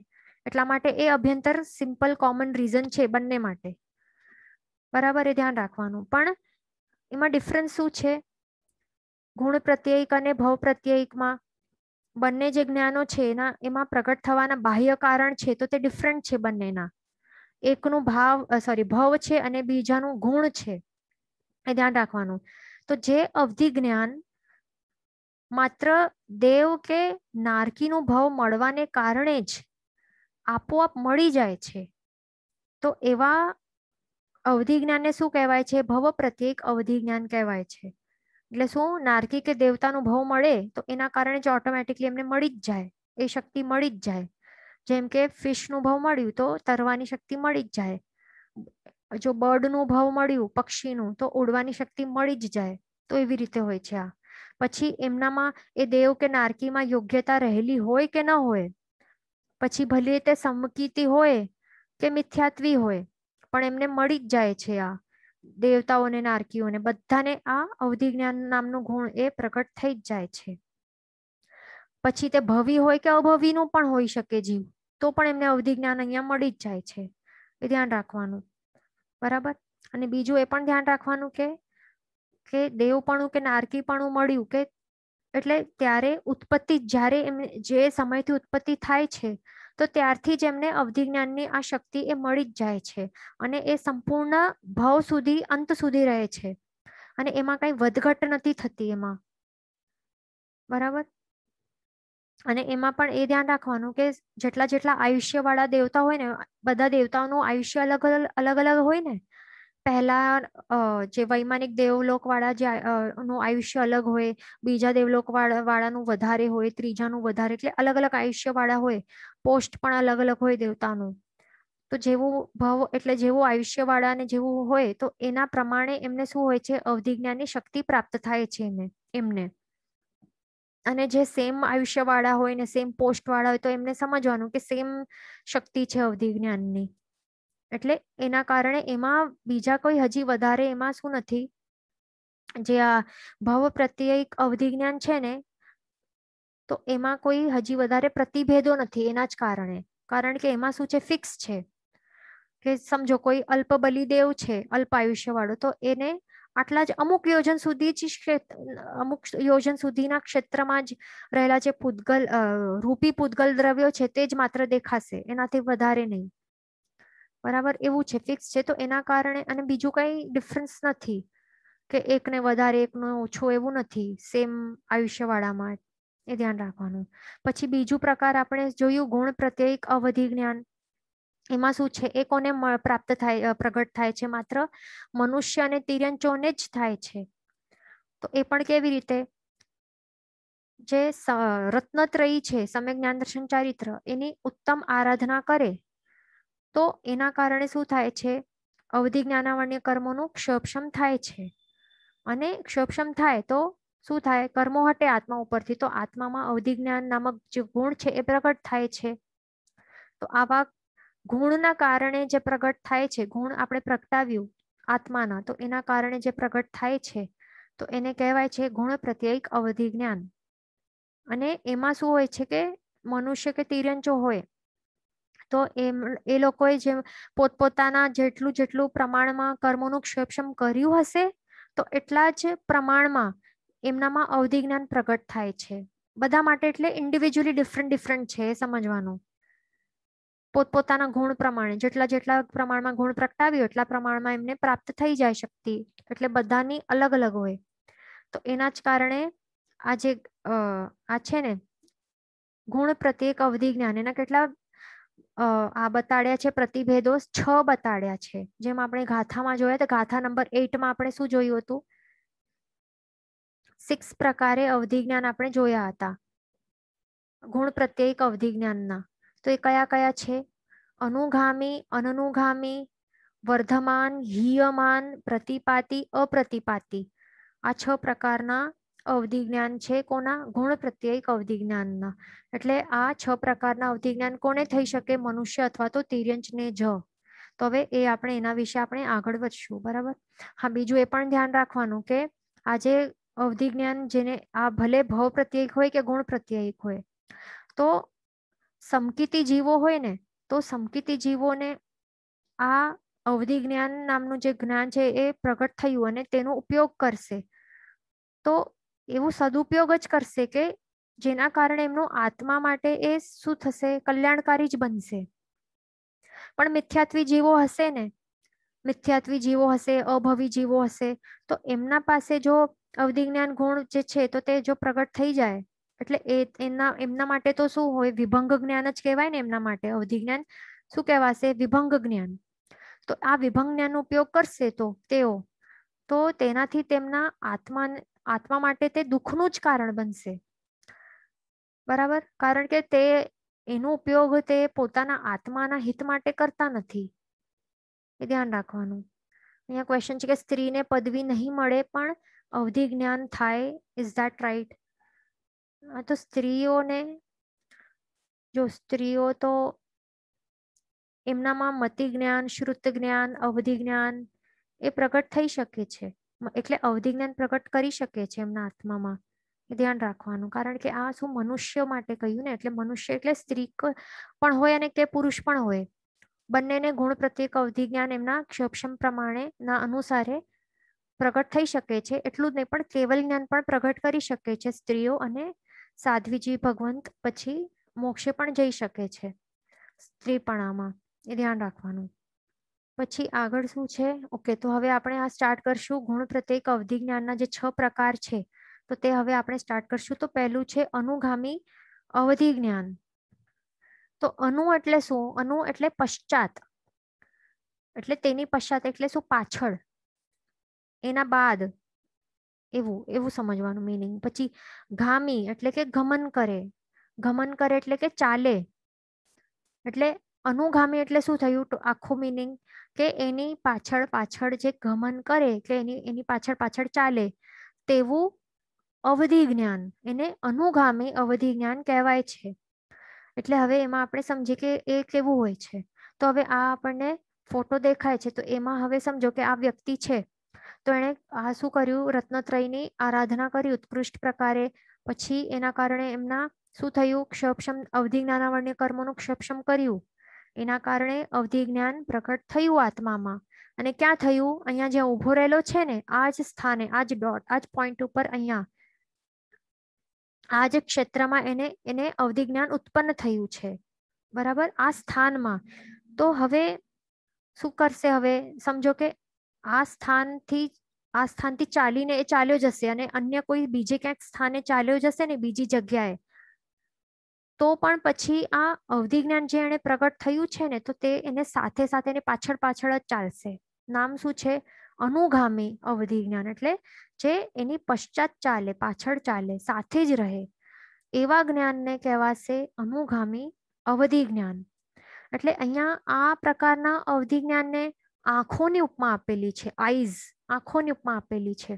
એટલા માટે એ અભ્યંતર સિમ્પલ કોમન રીઝન છે બંને માટે બરાબર એ ધ્યાન રાખવાનું પણ એમાં ડિફરન્સ શું છે ગુણ પ્રત્યેક અને ભવ પ્રત્યયિકમાં બંને જે જ્ઞાનો છે એના એમાં પ્રગટ થવાના બાહ્ય કારણ છે તો તે ડિફરન્ટ છે બંનેના એકનું ભાવ સોરી ભવ છે અને બીજાનું ગુણ છે એ ધ્યાન રાખવાનું તો જે અવધિ જ્ઞાન માત્ર દેવ કે નારકીનો ભાવ મળવાને કારણે જ આપોઆપ મળી જાય છે તો એવા અવધિ જ્ઞાનને શું કહેવાય છે ભવ પ્રત્યેક અવધિ જ્ઞાન કહેવાય છે એટલે શું નારકી કે દેવતાનો ભવ મળે તો એના કારણે જ ઓટોમેટિકલી એમને મળી જ જાય એ શક્તિ મળી જ જાય જેમ કે ફિશનું ભવ મળ્યું તો તરવાની શક્તિ મળી જ જાય જો બર્ડનું ભાવ મળ્યું પક્ષીનું તો ઉડવાની શક્તિ મળી જ જાય તો એવી રીતે હોય છે આ પછી એમનામાં એ દેવ કે નારકીમાં યોગ્યતા રહેલી હોય કે ન હોય પછી ભલે તે સમકીતી હોય કે મિથ્યાત્વી હોય પણ એમને મળી જ જાય છે આ દેવતાઓને નારકીઓને બધાને આ અવધિ જ્ઞાન નામનું ગુણ એ પ્રગટ થઈ જ જાય છે પછી તે ભવી હોય કે અભવીનું પણ હોઈ શકે જીવ તો પણ એમને અવધિ જ્ઞાન અહીંયા મળી જ જાય છે એ ધ્યાન રાખવાનું બરાબર અને બીજું એ પણ ધ્યાન રાખવાનું કે કે દેવપણું કે નારકીપણું મળ્યું કે એટલે ત્યારે ઉત્પત્તિ જ્યારે એમને જે સમયથી ઉત્પત્તિ થાય છે તો ત્યારથી જ એમને અવધિ જ્ઞાનની આ શક્તિ એ મળી જ જાય છે અને એ સંપૂર્ણ ભાવ સુધી અંત સુધી રહે છે અને એમાં કંઈ વધઘટ નથી થતી એમાં બરાબર અને એમાં પણ એ ધ્યાન રાખવાનું કે જેટલા જેટલા આયુષ્યવાળા દેવતા હોય ને બધા દેવતાઓનું આયુષ્ય અલગ અલગ અલગ હોય ને પહેલા જે વૈમાનિક દેવલોકવાળા જે નું આયુષ્ય અલગ હોય બીજા દેવલોક વાળાનું વધારે હોય ત્રીજાનું વધારે એટલે અલગ અલગ આયુષ્યવાળા હોય પોસ્ટ પણ અલગ અલગ હોય દેવતાનું તો જેવું ભવ એટલે જેવું આયુષ્યવાળા ને જેવું હોય તો એના પ્રમાણે એમને શું હોય છે અવધિ જ્ઞાનની શક્તિ પ્રાપ્ત થાય છે એમને એમને અને જે સેમ આયુષ્યવાળા હોય ને સેમ પોસ્ટવાળા હોય તો એમને સમજવાનું કે સેમ શક્તિ છે અવધિ જ્ઞાનની એટલે એના કારણે એમાં બીજા કોઈ હજી વધારે એમાં શું નથી જે આ ભવ પ્રત્યય અવધિ જ્ઞાન છે ને તો એમાં કોઈ હજી વધારે પ્રતિભેદો નથી એના જ કારણે કારણ કે એમાં શું છે ફિક્સ છે કે સમજો કોઈ અલ્પ બલિદેવ છે અલ્પ આયુષ્યવાળો તો એને આટલા જ અમુક યોજન સુધી જ અમુક યોજન સુધીના ક્ષેત્રમાં જ રહેલા જે પૂતગલ રૂપી પૂતગલ દ્રવ્યો છે તે જ માત્ર દેખાશે એનાથી વધારે નહીં બરાબર એવું છે ફિક્સ છે તો એના કારણે અને બીજું કંઈ ડિફરન્સ નથી કે એકને વધારે એકનું ઓછું એવું નથી સેમ આયુષ્યવાળામાં એ ધ્યાન રાખવાનું પછી બીજું પ્રકાર આપણે જોયું ગુણ પ્રત્યેક અવધિ જ્ઞાન એમાં શું છે એ કોને પ્રાપ્ત થાય પ્રગટ થાય છે માત્ર મનુષ્ય અને તિર્યંચોને જ થાય છે તો એ પણ કેવી રીતે જે રત્નત્રયી છે સમય જ્ઞાન દર્શન ચારિત્ર એની ઉત્તમ આરાધના કરે તો એના કારણે શું થાય છે અવધિ જ્ઞાનાવર્ણ્ય કર્મોનું ક્ષોપક્ષમ થાય છે અને ક્ષોપક્ષમ થાય તો શું થાય કર્મો હટે આત્મા ઉપરથી તો આત્મામાં અવધિ જ્ઞાન નામક જે ગુણ છે એ પ્રગટ થાય છે તો આવા ગુણના કારણે જે પ્રગટ થાય છે ગુણ આપણે પ્રગટાવ્યું આત્માના તો એના કારણે જે પ્રગટ થાય છે તો એને કહેવાય છે ગુણ પ્રત્યેક અવધિ જ્ઞાન અને એમાં શું હોય છે કે મનુષ્ય કે તિરંજો હોય તો એમ એ લોકોએ જે પોતપોતાના જેટલું જેટલું પ્રમાણમાં કર્મોનું ક્ષેપક્ષમ કર્યું હશે તો એટલા જ પ્રમાણમાં એમનામાં અવધિ જ્ઞાન પ્રગટ થાય છે બધા માટે એટલે ઇન્ડિવિજ્યુઅલી ડિફરન્ટ ડિફરન્ટ છે સમજવાનું પોતપોતાના ગુણ પ્રમાણે જેટલા જેટલા પ્રમાણમાં ગુણ પ્રગટાવ્યો એટલા પ્રમાણમાં એમને પ્રાપ્ત થઈ જાય શક્તિ એટલે બધાની અલગ અલગ હોય તો એના જ કારણે આ જે આ છે ને ગુણ પ્રત્યેક અવધિ જ્ઞાન એના કેટલા આ બતાડ્યા છે પ્રતિભેદો છ બતાડ્યા છે જેમ આપણે ગાથામાં જોયા તો ગાથા નંબર એટમાં આપણે શું જોયું હતું સિક્સ પ્રકારે અવધિ જ્ઞાન આપણે જોયા હતા ગુણ પ્રત્યેક અવધિ જ્ઞાનના તો એ કયા કયા છે અનુગામી અનનુગામી વર્ધમાન હિયમાન પ્રતિપાતી અપ્રતિપાતી આ છ પ્રકારના અવધિ જ્ઞાન છે કોના ગુણ પ્રત્યેક અવધિ જ્ઞાનના એટલે આ છ પ્રકારના અવધિ જ્ઞાન કોને થઈ શકે મનુષ્ય અથવા તો તિર્યંચને જ તો હવે એ આપણે એના વિશે આપણે આગળ વધશું બરાબર હા બીજું એ પણ ધ્યાન રાખવાનું કે આજે જે અવધિ જ્ઞાન જેને આ ભલે ભવ પ્રત્યેક હોય કે ગુણ પ્રત્યેક હોય તો સમકિતી જીવો હોય ને તો સમકિતી જીવોને આ અવધિ જ્ઞાન નામનું જે જ્ઞાન છે એ પ્રગટ થયું અને તેનો ઉપયોગ કરશે તો એવો સદુપયોગ જ કરશે કે જેના કારણે એમનું આત્મા માટે એ શું થશે કલ્યાણકારી જ બનશે પણ મિથ્યાત્વી જીવો હશે ને મિથ્યાત્વી જીવો હશે અભવી જીવો હશે તો એમના પાસે જો અવધિ જ્ઞાન ગુણ જે છે તો તે જો પ્રગટ થઈ જાય એટલે એ એના એમના માટે તો શું હોય વિભંગ જ્ઞાન જ કહેવાય ને એમના માટે અવધિ જ્ઞાન શું કહેવાશે વિભંગ જ્ઞાન તો આ વિભંગ જ્ઞાનનો ઉપયોગ કરશે તો તેઓ તો તેનાથી તેમના આત્મા આત્મા માટે તે દુઃખનું જ કારણ બનશે બરાબર કારણ કે તે એનો ઉપયોગ તે પોતાના આત્માના હિત માટે કરતા નથી એ ધ્યાન રાખવાનું અહીંયા ક્વેશ્ચન છે કે સ્ત્રીને પદવી નહીં મળે પણ અવધિ જ્ઞાન થાય ઇઝ ધેટ રાઈટ તો સ્ત્રીઓને જો સ્ત્રીઓ તો એમનામાં મતિ જ્ઞાન શ્રુત જ્ઞાન અવધિ જ્ઞાન એ પ્રગટ થઈ શકે છે એટલે અવધિ જ્ઞાન પ્રગટ કરી શકે છે એમના આત્મામાં ધ્યાન રાખવાનું કારણ કે આ શું મનુષ્ય માટે કહ્યું ને એટલે મનુષ્ય એટલે સ્ત્રી પણ હોય અને તે પુરુષ પણ હોય બંનેને ગુણ પ્રત્યેક અવધિ જ્ઞાન એમના ક્ષોક્ષમ પ્રમાણે ના અનુસારે પ્રગટ થઈ શકે છે એટલું જ નહીં પણ કેવલ જ્ઞાન પણ પ્રગટ કરી શકે છે સ્ત્રીઓ અને સાધ્વીજી ભગવંત પછી મોક્ષે પણ જઈ શકે છે સ્ત્રીપણામાં એ ધ્યાન રાખવાનું પછી આગળ શું છે ઓકે તો હવે આપણે આ સ્ટાર્ટ કરશું ગુણ પ્રત્યેક અવધિ જ્ઞાનના જે છ પ્રકાર છે તો તે હવે આપણે સ્ટાર્ટ કરશું તો પહેલું છે અનુગામી અવધિ જ્ઞાન તો અનુ એટલે શું અનુ એટલે પશ્ચાત એટલે તેની પશ્ચાત એટલે શું પાછળ એના બાદ એવું એવું સમજવાનું મિનિંગ પછી ઘામી એટલે કે ગમન કરે ગમન કરે એટલે કે ચાલે એટલે અનુગામી એટલે શું થયું તો આખું મિનિંગ કે એની પાછળ પાછળ જે ગમન કરે એટલે એની એની પાછળ પાછળ ચાલે તેવું અવધિ જ્ઞાન એને અનુગામી અવધિ જ્ઞાન કહેવાય છે એટલે હવે એમાં આપણે સમજીએ કે એ કેવું હોય છે તો હવે આ આપણને ફોટો દેખાય છે તો એમાં હવે સમજો કે આ વ્યક્તિ છે તો એણે આ શું કર્યું રત્નત્રયની આરાધના કરી ઉત્કૃષ્ટ પ્રકારે પછી એના કારણે એમના શું થયું ક્ષપક્ષમ અવધિ જ્ઞાનાવર્ણ્ય કર્મોનું ક્ષપક્ષમ કર્યું એના કારણે અવધિ જ્ઞાન પ્રકટ થયું આત્મામાં અને ક્યાં થયું અહીંયા જ્યાં ઊભો રહેલો છે ને આ જ સ્થાને આ જ ડોટ આ જ પોઈન્ટ ઉપર અહીંયા આ જ ક્ષેત્રમાં એને એને અવધિ જ્ઞાન ઉત્પન્ન થયું છે બરાબર આ સ્થાનમાં તો હવે શું કરશે હવે સમજો કે આ સ્થાનથી આ સ્થાનથી ચાલીને એ ચાલ્યો જશે અને અન્ય કોઈ બીજે ક્યાંક સ્થાને ચાલ્યો જશે ને બીજી જગ્યાએ તો પણ પછી આ અવધિ જ્ઞાન જે એને પ્રગટ થયું છે ને તો તે એને સાથે સાથે એને પાછળ પાછળ જ ચાલશે નામ શું છે અનુગામી અવધિ જ્ઞાન એટલે જે એની પશ્ચાત ચાલે પાછળ ચાલે સાથે જ રહે એવા જ્ઞાનને કહેવાશે અનુગામી અવધિ જ્ઞાન એટલે અહીંયા આ પ્રકારના અવધિ જ્ઞાનને આંખોની ઉપમા આપેલી છે આઈઝ આંખોની ઉપમા આપેલી છે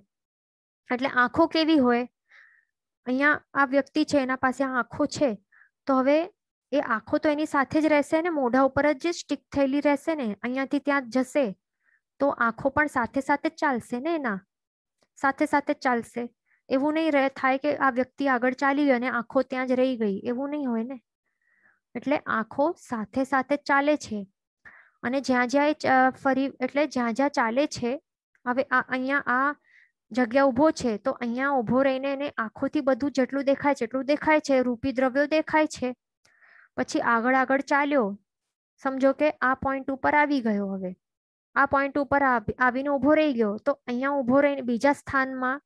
એટલે આંખો કેવી હોય અહીંયા આ વ્યક્તિ છે એના પાસે આંખો છે તો હવે એ આંખો તો એની સાથે જ રહેશે ને મોઢા ઉપર જ જે સ્ટીક થયેલી રહેશે ને અહીંયાથી ત્યાં જશે તો આંખો પણ સાથે સાથે ચાલશે ને એના સાથે સાથે ચાલશે એવું નહીં રહે થાય કે આ વ્યક્તિ આગળ ચાલી ગઈ અને આંખો ત્યાં જ રહી ગઈ એવું નહીં હોય ને એટલે આંખો સાથે સાથે ચાલે છે અને જ્યાં જ્યાં એ ફરી એટલે જ્યાં જ્યાં ચાલે છે હવે આ અહીંયા આ જગ્યા ઊભો છે તો અહીંયા ઊભો રહીને એને આંખોથી બધું જેટલું દેખાય છે એટલું દેખાય છે રૂપી દ્રવ્યો દેખાય છે પછી આગળ આગળ ચાલ્યો સમજો કે આ પોઈન્ટ ઉપર આવી ગયો હવે આ પોઈન્ટ ઉપર આવીને ઊભો રહી ગયો તો અહીંયા ઊભો રહીને બીજા સ્થાનમાં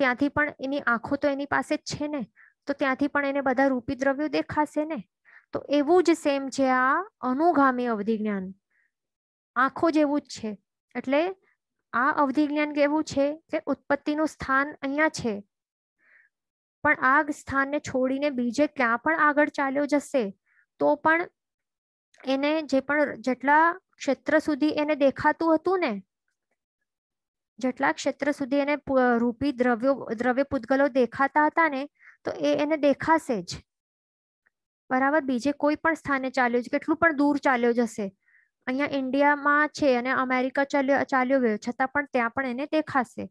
ત્યાંથી પણ એની આંખો તો એની પાસે જ છે ને તો ત્યાંથી પણ એને બધા રૂપી દ્રવ્યો દેખાશે ને તો એવું જ સેમ છે આ અનુગામી અવધિ જ્ઞાન આંખો જેવું જ છે એટલે આ અવધિ જ્ઞાન કેવું છે કે ઉત્પત્તિનું સ્થાન અહીંયા છે પણ આ સ્થાનને છોડીને બીજે ક્યાં પણ આગળ ચાલ્યો જશે તો પણ એને જે પણ જેટલા ક્ષેત્ર સુધી એને દેખાતું હતું ને જેટલા ક્ષેત્ર સુધી એને રૂપી દ્રવ્યો દ્રવ્ય પૂતગલો દેખાતા હતા ને તો એ એને દેખાશે જ બરાબર બીજે કોઈ પણ સ્થાને ચાલ્યો છે કેટલું પણ દૂર ચાલ્યો જશે અહીંયા ઇન્ડિયામાં છે અને અમેરિકા ચાલ્યો ચાલ્યો ગયો છતાં પણ ત્યાં પણ એને દેખાશે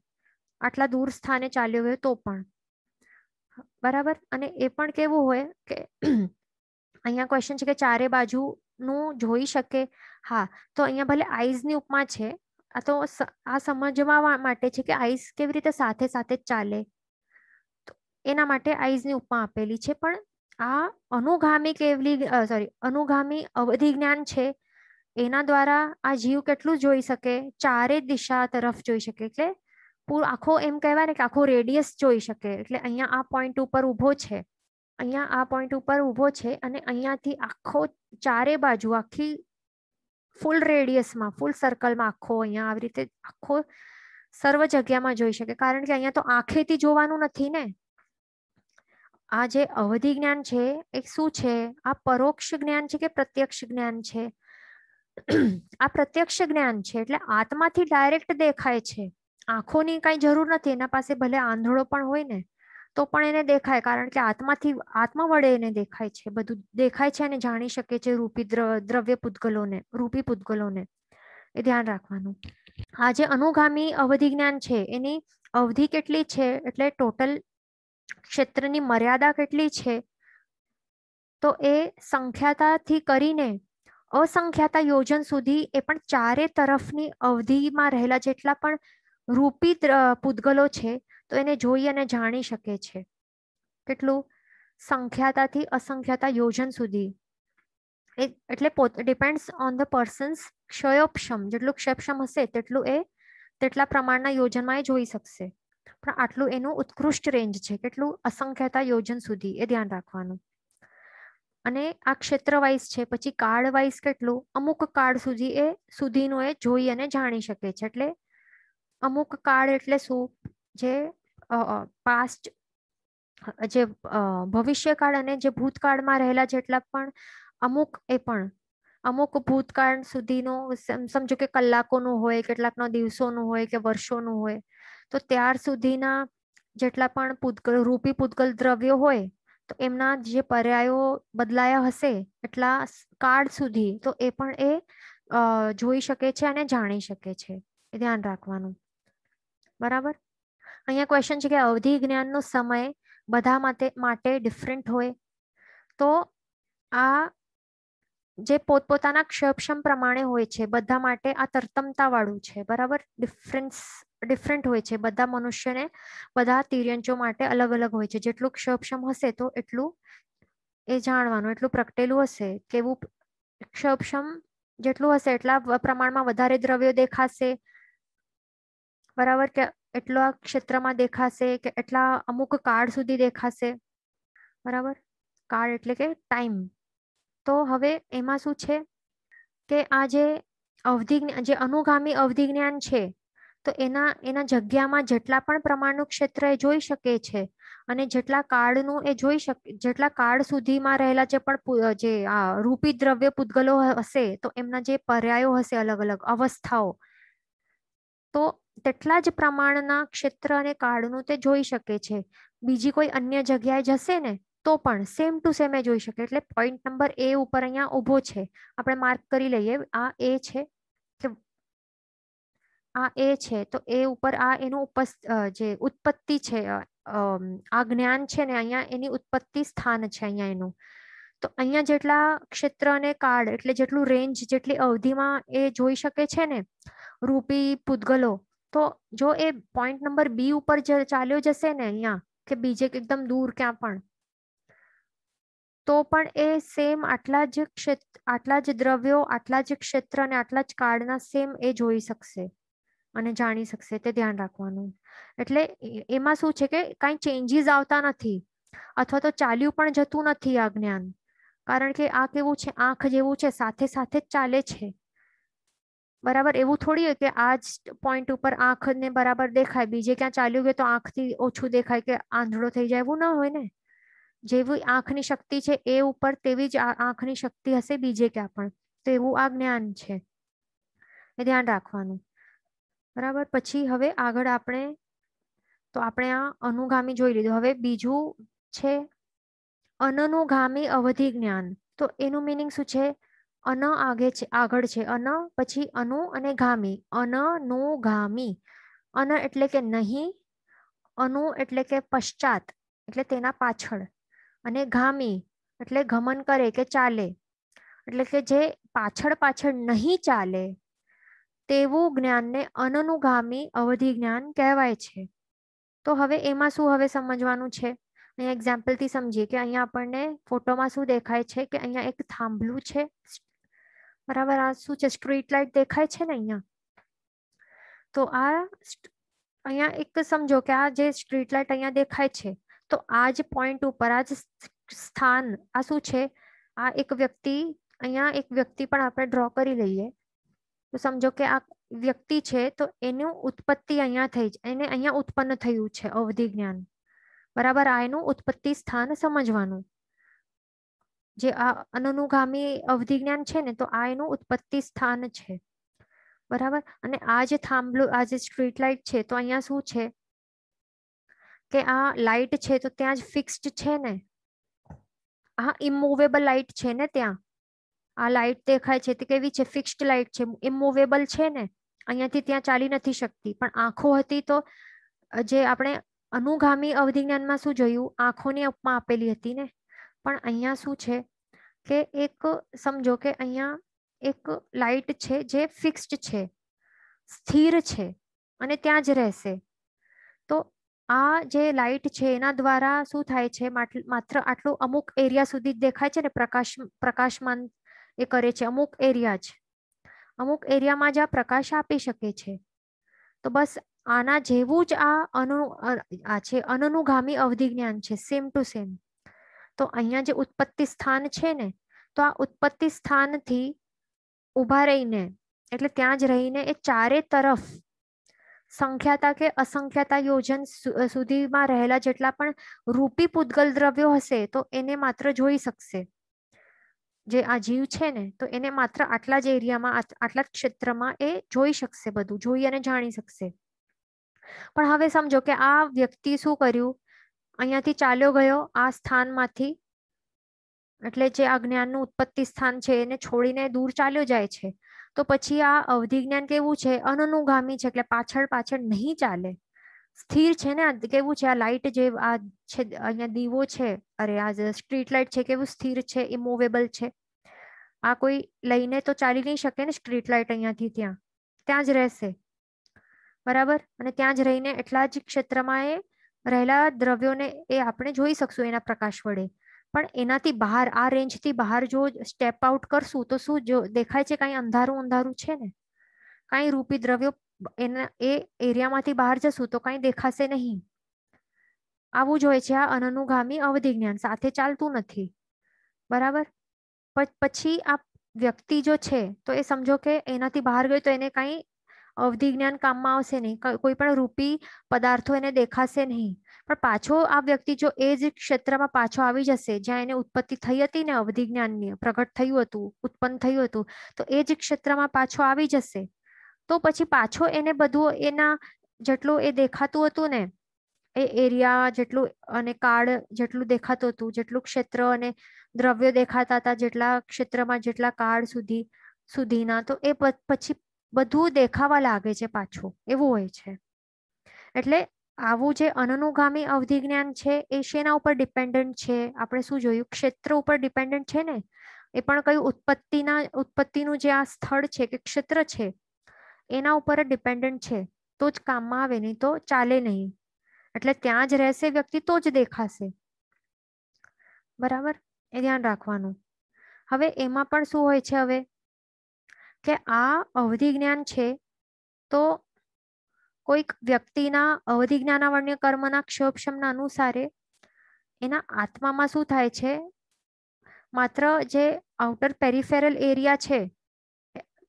આટલા દૂર સ્થાને ચાલ્યો ગયો તો પણ બરાબર અને એ પણ કેવું હોય કે અહીંયા ક્વેશ્ચન છે કે ચારે બાજુનું જોઈ શકે હા તો અહીંયા ભલે આઈઝની ઉપમા છે આ તો આ સમજવા માટે છે કે આઈઝ કેવી રીતે સાથે સાથે ચાલે એના માટે આઈઝની ઉપમા આપેલી છે પણ આ અનુગામી કેવલી સોરી અનુગામી અવધિ જ્ઞાન છે એના દ્વારા આ જીવ કેટલું જોઈ શકે ચારે દિશા તરફ જોઈ શકે એટલે પૂરો આખો એમ કહેવાય ને કે આખો રેડિયસ જોઈ શકે એટલે અહીંયા આ પોઈન્ટ ઉપર ઊભો છે અહીંયા આ પોઈન્ટ ઉપર ઊભો છે અને અહીંયાથી આખો ચારે બાજુ આખી ફૂલ રેડિયસમાં ફૂલ સર્કલમાં આખો અહીંયા આવી રીતે આખો સર્વ જગ્યામાં જોઈ શકે કારણ કે અહીંયા તો આંખેથી જોવાનું નથી ને આ જે અવધિ જ્ઞાન છે એ શું છે આ પરોક્ષ જ્ઞાન છે કે પ્રત્યક્ષ જ્ઞાન છે આ પ્રત્યક્ષ જ્ઞાન છે એટલે આત્માથી ડાયરેક્ટ દેખાય છે આંખોની કાંઈ જરૂર નથી એના પાસે ભલે આંધળો પણ હોય ને તો પણ એને દેખાય કારણ કે આત્માથી આત્મા વડે એને દેખાય છે બધું દેખાય છે અને જાણી શકે છે રૂપી દ્રવ્ય પૂતગલોને રૂપી પૂતગલોને એ ધ્યાન રાખવાનું આ જે અનુગામી અવધિ જ્ઞાન છે એની અવધિ કેટલી છે એટલે ટોટલ ક્ષેત્રની મર્યાદા કેટલી છે તો એ સંખ્યાતાથી કરીને અસંખ્યાતા યોજન સુધી એ પણ ચારે તરફની અવધિમાં રહેલા જેટલા પણ રૂપી પૂતગલો છે તો એને જોઈ અને જાણી શકે છે કેટલું સંખ્યાતાથી અસંખ્યાતા યોજન સુધી એટલે પોત depends on the person's kshayopasham જેટલું ક્ષયક્ષમ હશે તેટલું એ તેટલા પ્રમાણના યોજનમાં એ જોઈ શકશે પણ આટલું એનું ઉત્કૃષ્ટ રેન્જ છે કેટલું અસંખ્યતા યોજન સુધી એ ધ્યાન રાખવાનું અને આ ક્ષેત્ર વાઇઝ છે પછી કાર્ડ વાઇઝ કેટલું અમુક કાર્ડ સુધી એ સુધીનું એ જોઈ અને જાણી શકે છે એટલે અમુક કાર્ડ એટલે શું જે પાસ્ટ જે ભવિષ્યકાળ અને જે ભૂતકાળમાં રહેલા જેટલા પણ અમુક એ પણ અમુક ભૂતકાળ સુધીનો સમજો કે કલાકોનું હોય કેટલાકનો દિવસોનું હોય કે વર્ષોનું હોય તો ત્યાર સુધીના જેટલા પણ પૂતગલ રૂપી પૂતગલ દ્રવ્યો હોય તો એમના જે પર્યાયો બદલાયા હશે એટલા કાળ સુધી તો એ પણ એ જોઈ શકે છે અને જાણી શકે છે એ ધ્યાન રાખવાનું બરાબર અહીંયા ક્વેશ્ચન છે કે અવધિ જ્ઞાનનો સમય બધા માટે માટે ડિફરન્ટ હોય તો આ જે પોતપોતાના ક્ષપક્ષમ પ્રમાણે હોય છે બધા માટે આ તરતમતાવાળું છે બરાબર ડિફરન્સ ડિફરન્ટ હોય છે બધા મનુષ્યને બધા તિર્યંચો માટે અલગ અલગ હોય છે જેટલું ક્ષપક્ષમ હશે તો એટલું એ જાણવાનું એટલું પ્રગટેલું હશે કેવું ક્ષપક્ષમ જેટલું હશે એટલા પ્રમાણમાં વધારે દ્રવ્યો દેખાશે બરાબર કે એટલા ક્ષેત્રમાં દેખાશે કે એટલા અમુક કાળ સુધી દેખાશે બરાબર કાળ એટલે કે ટાઈમ તો હવે એમાં શું છે કે આ જે અવધિ જે અનુગામી અવધિ જ્ઞાન છે તો એના એના જગ્યામાં જેટલા પણ પ્રમાણનું ક્ષેત્ર એ જોઈ શકે છે અને જેટલા કાર્ડનું એ જોઈ શકે જેટલા કાર્ડ સુધીમાં રહેલા જે પણ જે આ રૂપી દ્રવ્ય પૂતગલો હશે તો એમના જે પર્યાયો હશે અલગ અલગ અવસ્થાઓ તો તેટલા જ પ્રમાણના ક્ષેત્ર અને કાર્ડનું તે જોઈ શકે છે બીજી કોઈ અન્ય જગ્યાએ જશે ને તો પણ સેમ ટુ સેમ એ જોઈ શકે એટલે પોઈન્ટ નંબર એ ઉપર અહીંયા ઊભો છે આપણે માર્ક કરી લઈએ આ એ છે આ એ છે તો એ ઉપર આ એનું ઉપસ જે ઉત્પત્તિ છે આ જ્ઞાન છે ને અહીંયા એની ઉત્પત્તિ સ્થાન છે અહીંયા એનું તો અહીંયા જેટલા ક્ષેત્ર અને કાર્ડ એટલે જેટલું રેન્જ જેટલી અવધિમાં એ જોઈ શકે છે ને રૂપી પૂતગલો તો જો એ પોઈન્ટ નંબર બી ઉપર ચાલ્યો જશે ને અહીંયા કે બીજે એકદમ દૂર ક્યાં પણ તો પણ એ સેમ આટલા જ ક્ષેત્ર આટલા જ દ્રવ્યો આટલા જ ક્ષેત્ર અને આટલા જ કાળના સેમ એ જોઈ શકશે અને જાણી શકશે તે ધ્યાન રાખવાનું એટલે એમાં શું છે કે કાંઈ ચેન્જીસ આવતા નથી અથવા તો ચાલ્યું પણ જતું નથી આ જ્ઞાન કારણ કે આ કેવું છે આંખ જેવું છે સાથે સાથે જ ચાલે છે બરાબર એવું થોડી હોય કે આ જ પોઈન્ટ ઉપર આંખને બરાબર દેખાય બીજે ક્યાં ચાલ્યું ગયું તો આંખથી ઓછું દેખાય કે આંધળો થઈ જાય એવું ન હોય ને જેવી આંખની શક્તિ છે એ ઉપર તેવી જ આંખની શક્તિ હશે બીજે ક્યાં પણ તો એવું આ જ્ઞાન છે એ ધ્યાન રાખવાનું બરાબર પછી હવે આગળ આપણે તો આપણે આ અનુગામી જોઈ લીધું હવે બીજું છે અનનુગામી અવધિ જ્ઞાન તો એનું મિનિંગ શું છે અન આગે છે આગળ છે અન પછી અનુ અને ગામી અનનુગામી અન એટલે કે નહીં અનુ એટલે કે પશ્ચાત એટલે તેના પાછળ અને ગામી એટલે ગમન કરે કે ચાલે એટલે કે જે પાછળ પાછળ નહીં ચાલે તેવું જ્ઞાનને અનનુગામી અવધિ જ્ઞાન કહેવાય છે તો હવે એમાં શું હવે સમજવાનું છે અહીંયા એક્ઝામ્પલથી સમજીએ કે અહીંયા આપણને ફોટોમાં શું દેખાય છે કે અહીંયા એક થાંભલું છે બરાબર આ શું છે સ્ટ્રીટ લાઇટ દેખાય છે ને અહીંયા તો આ અહીંયા એક સમજો કે આ જે સ્ટ્રીટ લાઇટ અહીંયા દેખાય છે તો આ જ પોઈન્ટ ઉપર આ જ સ્થાન આ શું છે આ એક વ્યક્તિ અહીંયા એક વ્યક્તિ પણ આપણે ડ્રો કરી લઈએ તો સમજો કે આ વ્યક્તિ છે તો એનું ઉત્પત્તિ અહીંયા થઈ એને અહીંયા ઉત્પન્ન થયું છે અવધિ જ્ઞાન બરાબર આ એનું ઉત્પત્તિ સ્થાન સમજવાનું જે આ અનનુગામી અવધિ જ્ઞાન છે ને તો આ એનું ઉત્પત્તિ સ્થાન છે બરાબર અને આ જે થાંભલો આ જે સ્ટ્રીટ લાઇટ છે તો અહીંયા શું છે કે આ લાઇટ છે તો ત્યાં જ ફિક્સ્ડ છે ને આ ઇમૂવેબલ લાઇટ છે ને ત્યાં આ લાઇટ દેખાય છે તે કેવી છે ફિક્સ્ડ લાઇટ છે એ મૂવેબલ છે ને અહીંયાથી ત્યાં ચાલી નથી શકતી પણ આંખો હતી તો જે આપણે અનુગામી અવધિ જ્ઞાનમાં શું જોયું આંખોની અપમાં આપેલી હતી ને પણ અહીંયા શું છે કે એક સમજો કે અહીંયા એક લાઈટ છે જે ફિક્સ્ડ છે સ્થિર છે અને ત્યાં જ રહેશે તો આ જે લાઈટ છે એના દ્વારા શું થાય છે માત્ર આટલું અમુક એરિયા સુધી જ દેખાય છે ને પ્રકાશ પ્રકાશમાન એ કરે છે અમુક એરિયા જ અમુક એરિયામાં જ આ પ્રકાશ આપી શકે છે તો બસ આના જેવું જ આ અનુ આ છે અનનુગામી અવધિ જ્ઞાન છે સેમ ટુ સેમ તો અહીંયા જે ઉત્પત્તિ સ્થાન છે ને તો આ ઉત્પત્તિ સ્થાનથી ઊભા રહીને એટલે ત્યાં જ રહીને એ ચારે તરફ સંખ્યાતા કે અસંખ્યાતા યોજન સુધીમાં રહેલા જેટલા પણ રૂપી પૂતગલ દ્રવ્યો હશે તો એને માત્ર જોઈ શકશે જે આ જીવ છે ને તો એને માત્ર આટલા જ એરિયામાં આટલા જ ક્ષેત્રમાં એ જોઈ શકશે બધું જોઈ અને જાણી શકશે પણ હવે સમજો કે આ વ્યક્તિ શું કર્યું અહીંયાથી ચાલ્યો ગયો આ સ્થાનમાંથી એટલે જે આ જ્ઞાનનું ઉત્પત્તિ સ્થાન છે એને છોડીને દૂર ચાલ્યો જાય છે તો પછી આ અવધિ જ્ઞાન કેવું છે અનનુગામી છે એટલે પાછળ પાછળ નહીં ચાલે સ્થિર છે ને આ કેવું છે આ લાઇટ જે આ છે અહીંયા દીવો છે અરે આ સ્ટ્રીટ લાઇટ છે કેવું સ્થિર છે ઇમોવેબલ છે આ કોઈ લઈને તો ચાલી નહીં શકે ને સ્ટ્રીટ લાઇટ અહીંયાથી ત્યાં ત્યાં જ રહેશે બરાબર અને ત્યાં જ રહીને એટલા જ ક્ષેત્રમાં એ રહેલા દ્રવ્યોને એ આપણે જોઈ શકશું એના પ્રકાશ વડે પણ એનાથી બહાર આ રેન્જથી બહાર જો સ્ટેપ આઉટ કરશું તો શું જો દેખાય છે કાંઈ અંધારું અંધારું છે ને કાંઈ રૂપી દ્રવ્યો એના એ એરિયામાંથી બહાર જશું તો કાંઈ દેખાશે નહીં આવું જોઈએ છે આ અનનુગામી અવધિ જ્ઞાન સાથે ચાલતું નથી બરાબર પછી આ વ્યક્તિ જો છે તો એ સમજો કે એનાથી બહાર ગયો તો એને કાંઈ અવધિ જ્ઞાન કામમાં આવશે નહીં કોઈ પણ રૂપી પદાર્થો એને દેખાશે નહીં પણ પાછો આ વ્યક્તિ જો એ જ ક્ષેત્રમાં પાછો આવી જશે જ્યાં એને ઉત્પત્તિ થઈ હતી ને અવધિ જ્ઞાનની પ્રગટ થયું હતું ઉત્પન્ન થયું હતું તો એ જ ક્ષેત્રમાં પાછો આવી જશે તો પછી પાછો એને બધું એના જેટલું એ દેખાતું હતું ને એ એરિયા જેટલું અને કાર્ડ જેટલું દેખાતું હતું જેટલું ક્ષેત્ર અને દ્રવ્યો દેખાતા હતા જેટલા ક્ષેત્રમાં જેટલા કાર્ડ સુધી સુધીના તો એ પછી બધું દેખાવા લાગે છે પાછું એવું હોય છે એટલે આવું જે અનનુગામી અવધિ જ્ઞાન છે એ શેના ઉપર ડિપેન્ડન્ટ છે આપણે શું જોયું ક્ષેત્ર ઉપર ડિપેન્ડન્ટ છે ને એ પણ કયું ઉત્પત્તિના ઉત્પત્તિનું જે આ સ્થળ છે કે ક્ષેત્ર છે એના ઉપર જ ડિપેન્ડન્ટ છે તો જ કામમાં આવે નહીં તો ચાલે નહીં એટલે ત્યાં જ રહેશે વ્યક્તિ તો જ દેખાશે બરાબર એ ધ્યાન રાખવાનું હવે એમાં પણ શું હોય છે હવે કે આ અવધિ જ્ઞાન છે તો કોઈક વ્યક્તિના અવધિ જ્ઞાનાવર્ણ્ય કર્મના ક્ષોપક્ષમના અનુસારે એના આત્મામાં શું થાય છે માત્ર જે આઉટર પેરિફેરલ એરિયા છે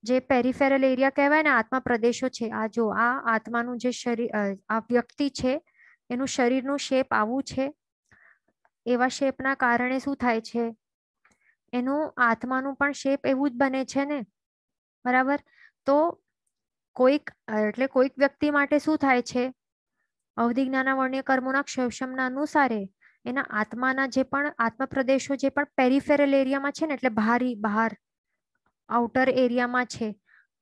જે પેરિફેરલ એરિયા કહેવાય ને આત્મા પ્રદેશો છે આ જો આ આત્માનું જે શરીર આ વ્યક્તિ છે એનું શરીરનું શેપ આવું છે એવા શેપના કારણે શું થાય છે એનું આત્માનું પણ શેપ એવું જ બને છે ને બરાબર તો કોઈક એટલે કોઈક વ્યક્તિ માટે શું થાય છે અવધિ જ્ઞાનાવર્ણ્ય કર્મોના ક્ષેપશમના અનુસારે એના આત્માના જે પણ આત્મ જે પણ પેરિફેરલ એરિયામાં છે ને એટલે બહારી બહાર આઉટર એરિયામાં છે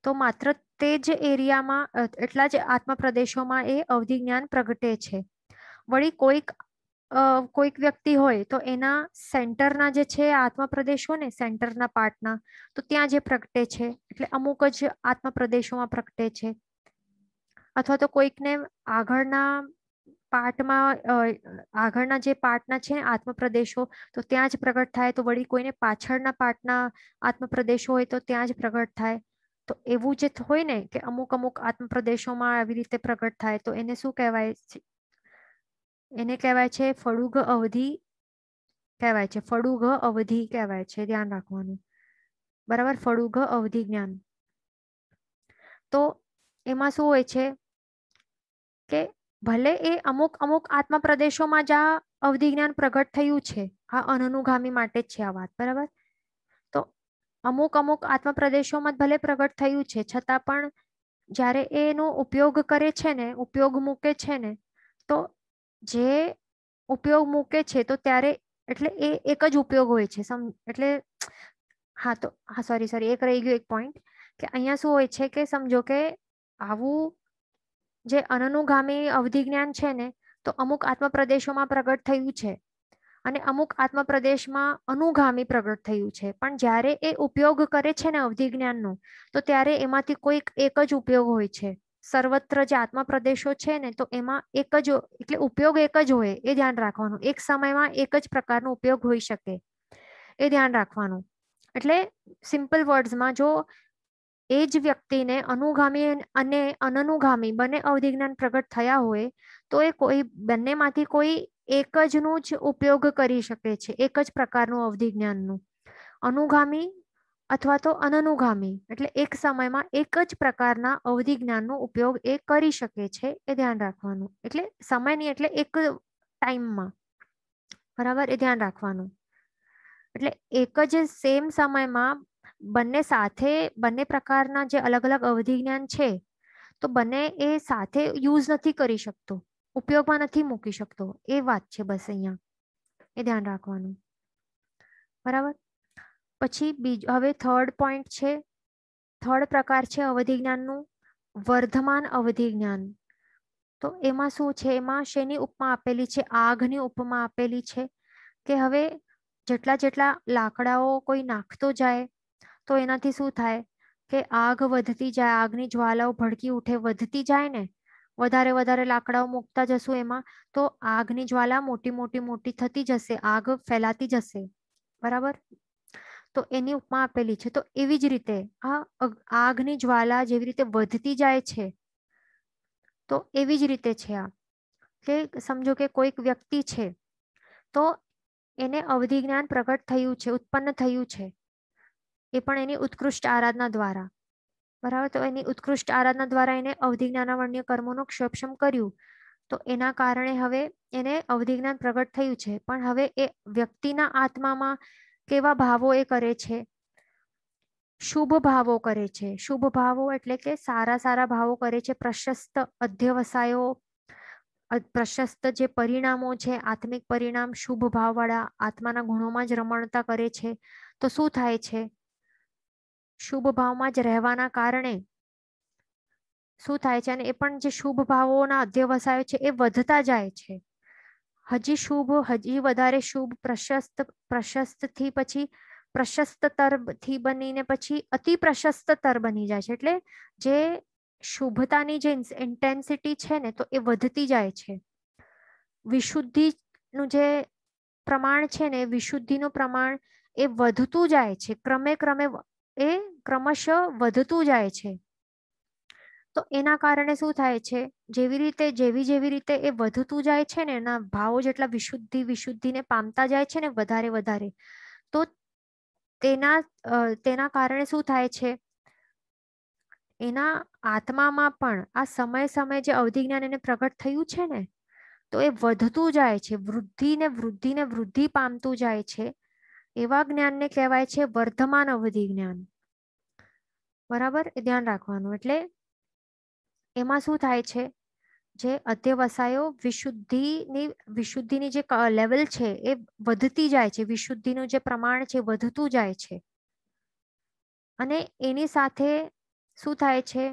તો માત્ર તે જ એરિયામાં એટલા જ આત્મપ્રદેશોમાં એ અવધિ જ્ઞાન પ્રગટે છે વળી કોઈક કોઈક વ્યક્તિ હોય તો એના સેન્ટરના જે છે આત્મ પ્રદેશો ને સેન્ટરના પાર્ટના તો ત્યાં જે પ્રગટે છે એટલે અમુક જ આત્મપ્રદેશોમાં પ્રગટે છે અથવા તો કોઈકને આગળના પાઠમાં આગળના જે પાઠના છે આત્મપ્રદેશો તો ત્યાં જ પ્રગટ થાય તો વળી કોઈને પાછળના પાઠના આત્મપ્રદેશો હોય તો ત્યાં જ પ્રગટ થાય તો એવું જે હોય ને કે અમુક અમુક આત્મપ્રદેશોમાં આવી રીતે પ્રગટ થાય તો એને શું કહેવાય છે એને કહેવાય છે ફળુગ અવધિ કહેવાય છે ફળુગ અવધિ કહેવાય છે ધ્યાન રાખવાનું બરાબર ફળુગ અવધિ જ્ઞાન તો એમાં શું હોય છે કે ભલે એ અમુક અમુક આત્મા પ્રદેશોમાં જ્યાં અવધિ જ્ઞાન પ્રગટ થયું છે આ અનનુગામી માટે જ છે આ વાત બરાબર તો અમુક અમુક આત્મા પ્રદેશોમાં ભલે પ્રગટ થયું છે છતાં પણ જ્યારે એનો ઉપયોગ કરે છે ને ઉપયોગ મૂકે છે ને તો જે ઉપયોગ મૂકે છે તો ત્યારે એટલે એ એક જ ઉપયોગ હોય છે સમ એટલે હા તો હા સોરી સોરી એક રહી ગયું એક પોઈન્ટ કે અહીંયા શું હોય છે કે સમજો કે આવું જે અનનુગામી અવધિજ્ઞાન છે ને તો અમુક આત્મપ્રદેશોમાં પ્રગટ થયું છે અને અમુક આત્મપ્રદેશમાં અનુગામી પ્રગટ થયું છે પણ જ્યારે એ ઉપયોગ કરે છે ને અવધિ અવધિજ્ઞાનનું તો ત્યારે એમાંથી કોઈક એક જ ઉપયોગ હોય છે સર્વત્ર જે આત્મપ્રદેશો છે ને તો એમાં એક જ એટલે ઉપયોગ એક જ હોય એ ધ્યાન રાખવાનું એક સમયમાં એક જ પ્રકારનો ઉપયોગ હોઈ શકે એ ધ્યાન રાખવાનું એટલે સિમ્પલ વર્ડ્સમાં જો એ જ વ્યક્તિને અનુગામી અને અનનુગામી બંને અવધિજ્ઞાન પ્રગટ થયા હોય તો એ કોઈ બંનેમાંથી કોઈ એક જનું જ ઉપયોગ કરી શકે છે એક જ પ્રકારનું અવધિજ્ઞાનનું અનુગામી અથવા તો અનનુગામી એટલે એક સમયમાં એક જ પ્રકારના અવધિ જ્ઞાનનો ઉપયોગ એ કરી શકે છે એ ધ્યાન રાખવાનું એટલે સમયની એટલે એક ટાઈમમાં બરાબર એ ધ્યાન રાખવાનું એટલે એક જ સેમ સમયમાં બંને સાથે બંને પ્રકારના જે અલગ અલગ અવધિ જ્ઞાન છે તો બંને એ સાથે યુઝ નથી કરી શકતો ઉપયોગમાં નથી મૂકી શકતો એ વાત છે બસ અહીંયા એ ધ્યાન રાખવાનું બરાબર પછી બીજો હવે થર્ડ પોઈન્ટ છે થર્ડ પ્રકાર છે અવધિ જ્ઞાનનું વર્ધમાન અવધિ જ્ઞાન તો એમાં શું છે એમાં શેની ઉપમા આપેલી છે આગની ઉપમા આપેલી છે કે હવે જેટલા જેટલા લાકડાઓ કોઈ નાખતો જાય તો એનાથી શું થાય કે આગ વધતી જાય આગની જ્વાલાઓ ભડકી ઉઠે વધતી જાય ને વધારે વધારે લાકડાઓ મૂકતા જશું એમાં તો આગની જ્વાલા મોટી મોટી મોટી થતી જશે આગ ફેલાતી જશે બરાબર તો એની ઉપમા આપેલી છે તો એવી જ રીતે આ આગની જ્વાલા જેવી રીતે વધતી જાય છે તો એવી જ રીતે છે આ કે સમજો કે કોઈક વ્યક્તિ છે તો એને અવધિ જ્ઞાન પ્રગટ થયું છે ઉત્પન્ન થયું છે એ પણ એની ઉત્કૃષ્ટ આરાધના દ્વારા બરાબર તો એની ઉત્કૃષ્ટ આરાધના દ્વારા એને અવધિ જ્ઞાનાવર્ણ્ય કર્મોનું ક્ષોપક્ષમ કર્યું તો એના કારણે હવે એને અવધિ જ્ઞાન પ્રગટ થયું છે પણ હવે એ વ્યક્તિના આત્મામાં કેવા ભાવો એ કરે છે શુભ ભાવો કરે છે શુભ ભાવો એટલે કે સારા સારા ભાવો કરે છે પ્રશસ્ત અધ્યવસાયો પ્રશસ્ત જે પરિણામો છે આત્મિક પરિણામ શુભ ભાવવાળા આત્માના ગુણોમાં જ રમણતા કરે છે તો શું થાય છે શુભ ભાવમાં જ રહેવાના કારણે શું થાય છે અને એ પણ જે શુભ ભાવોના અધ્યવસાયો છે એ વધતા જાય છે હજી શુભ હજી વધારે શુભ પ્રશસ્ત પ્રશસ્તથી પછી પ્રશસ્તતર થી બનીને પછી અતિ પ્રશસ્ત તર બની જાય છે એટલે જે શુભતાની જે ઇન્ટેન્સિટી છે ને તો એ વધતી જાય છે વિશુદ્ધિનું જે પ્રમાણ છે ને વિશુદ્ધિનું પ્રમાણ એ વધતું જાય છે ક્રમે ક્રમે એ ક્રમશ વધતું જાય છે તો એના કારણે શું થાય છે જેવી રીતે જેવી જેવી રીતે એ વધતું જાય છે ને એના ભાવો જેટલા વિશુદ્ધિ વિશુદ્ધિને પામતા જાય છે ને વધારે વધારે તો તેના તેના કારણે શું થાય છે એના આત્મામાં પણ આ સમય સમય જે અવધિજ્ઞાન એને પ્રગટ થયું છે ને તો એ વધતું જાય છે વૃદ્ધિને વૃદ્ધિને વૃદ્ધિ પામતું જાય છે એવા જ્ઞાનને કહેવાય છે વર્ધમાન અવધિ જ્ઞાન બરાબર એ ધ્યાન રાખવાનું એટલે એમાં શું થાય છે જે અધ્યવસાયો વિશુદ્ધિની વિશુદ્ધિની જે લેવલ છે એ વધતી જાય છે વિશુદ્ધિનું જે પ્રમાણ છે વધતું જાય છે અને એની સાથે શું થાય છે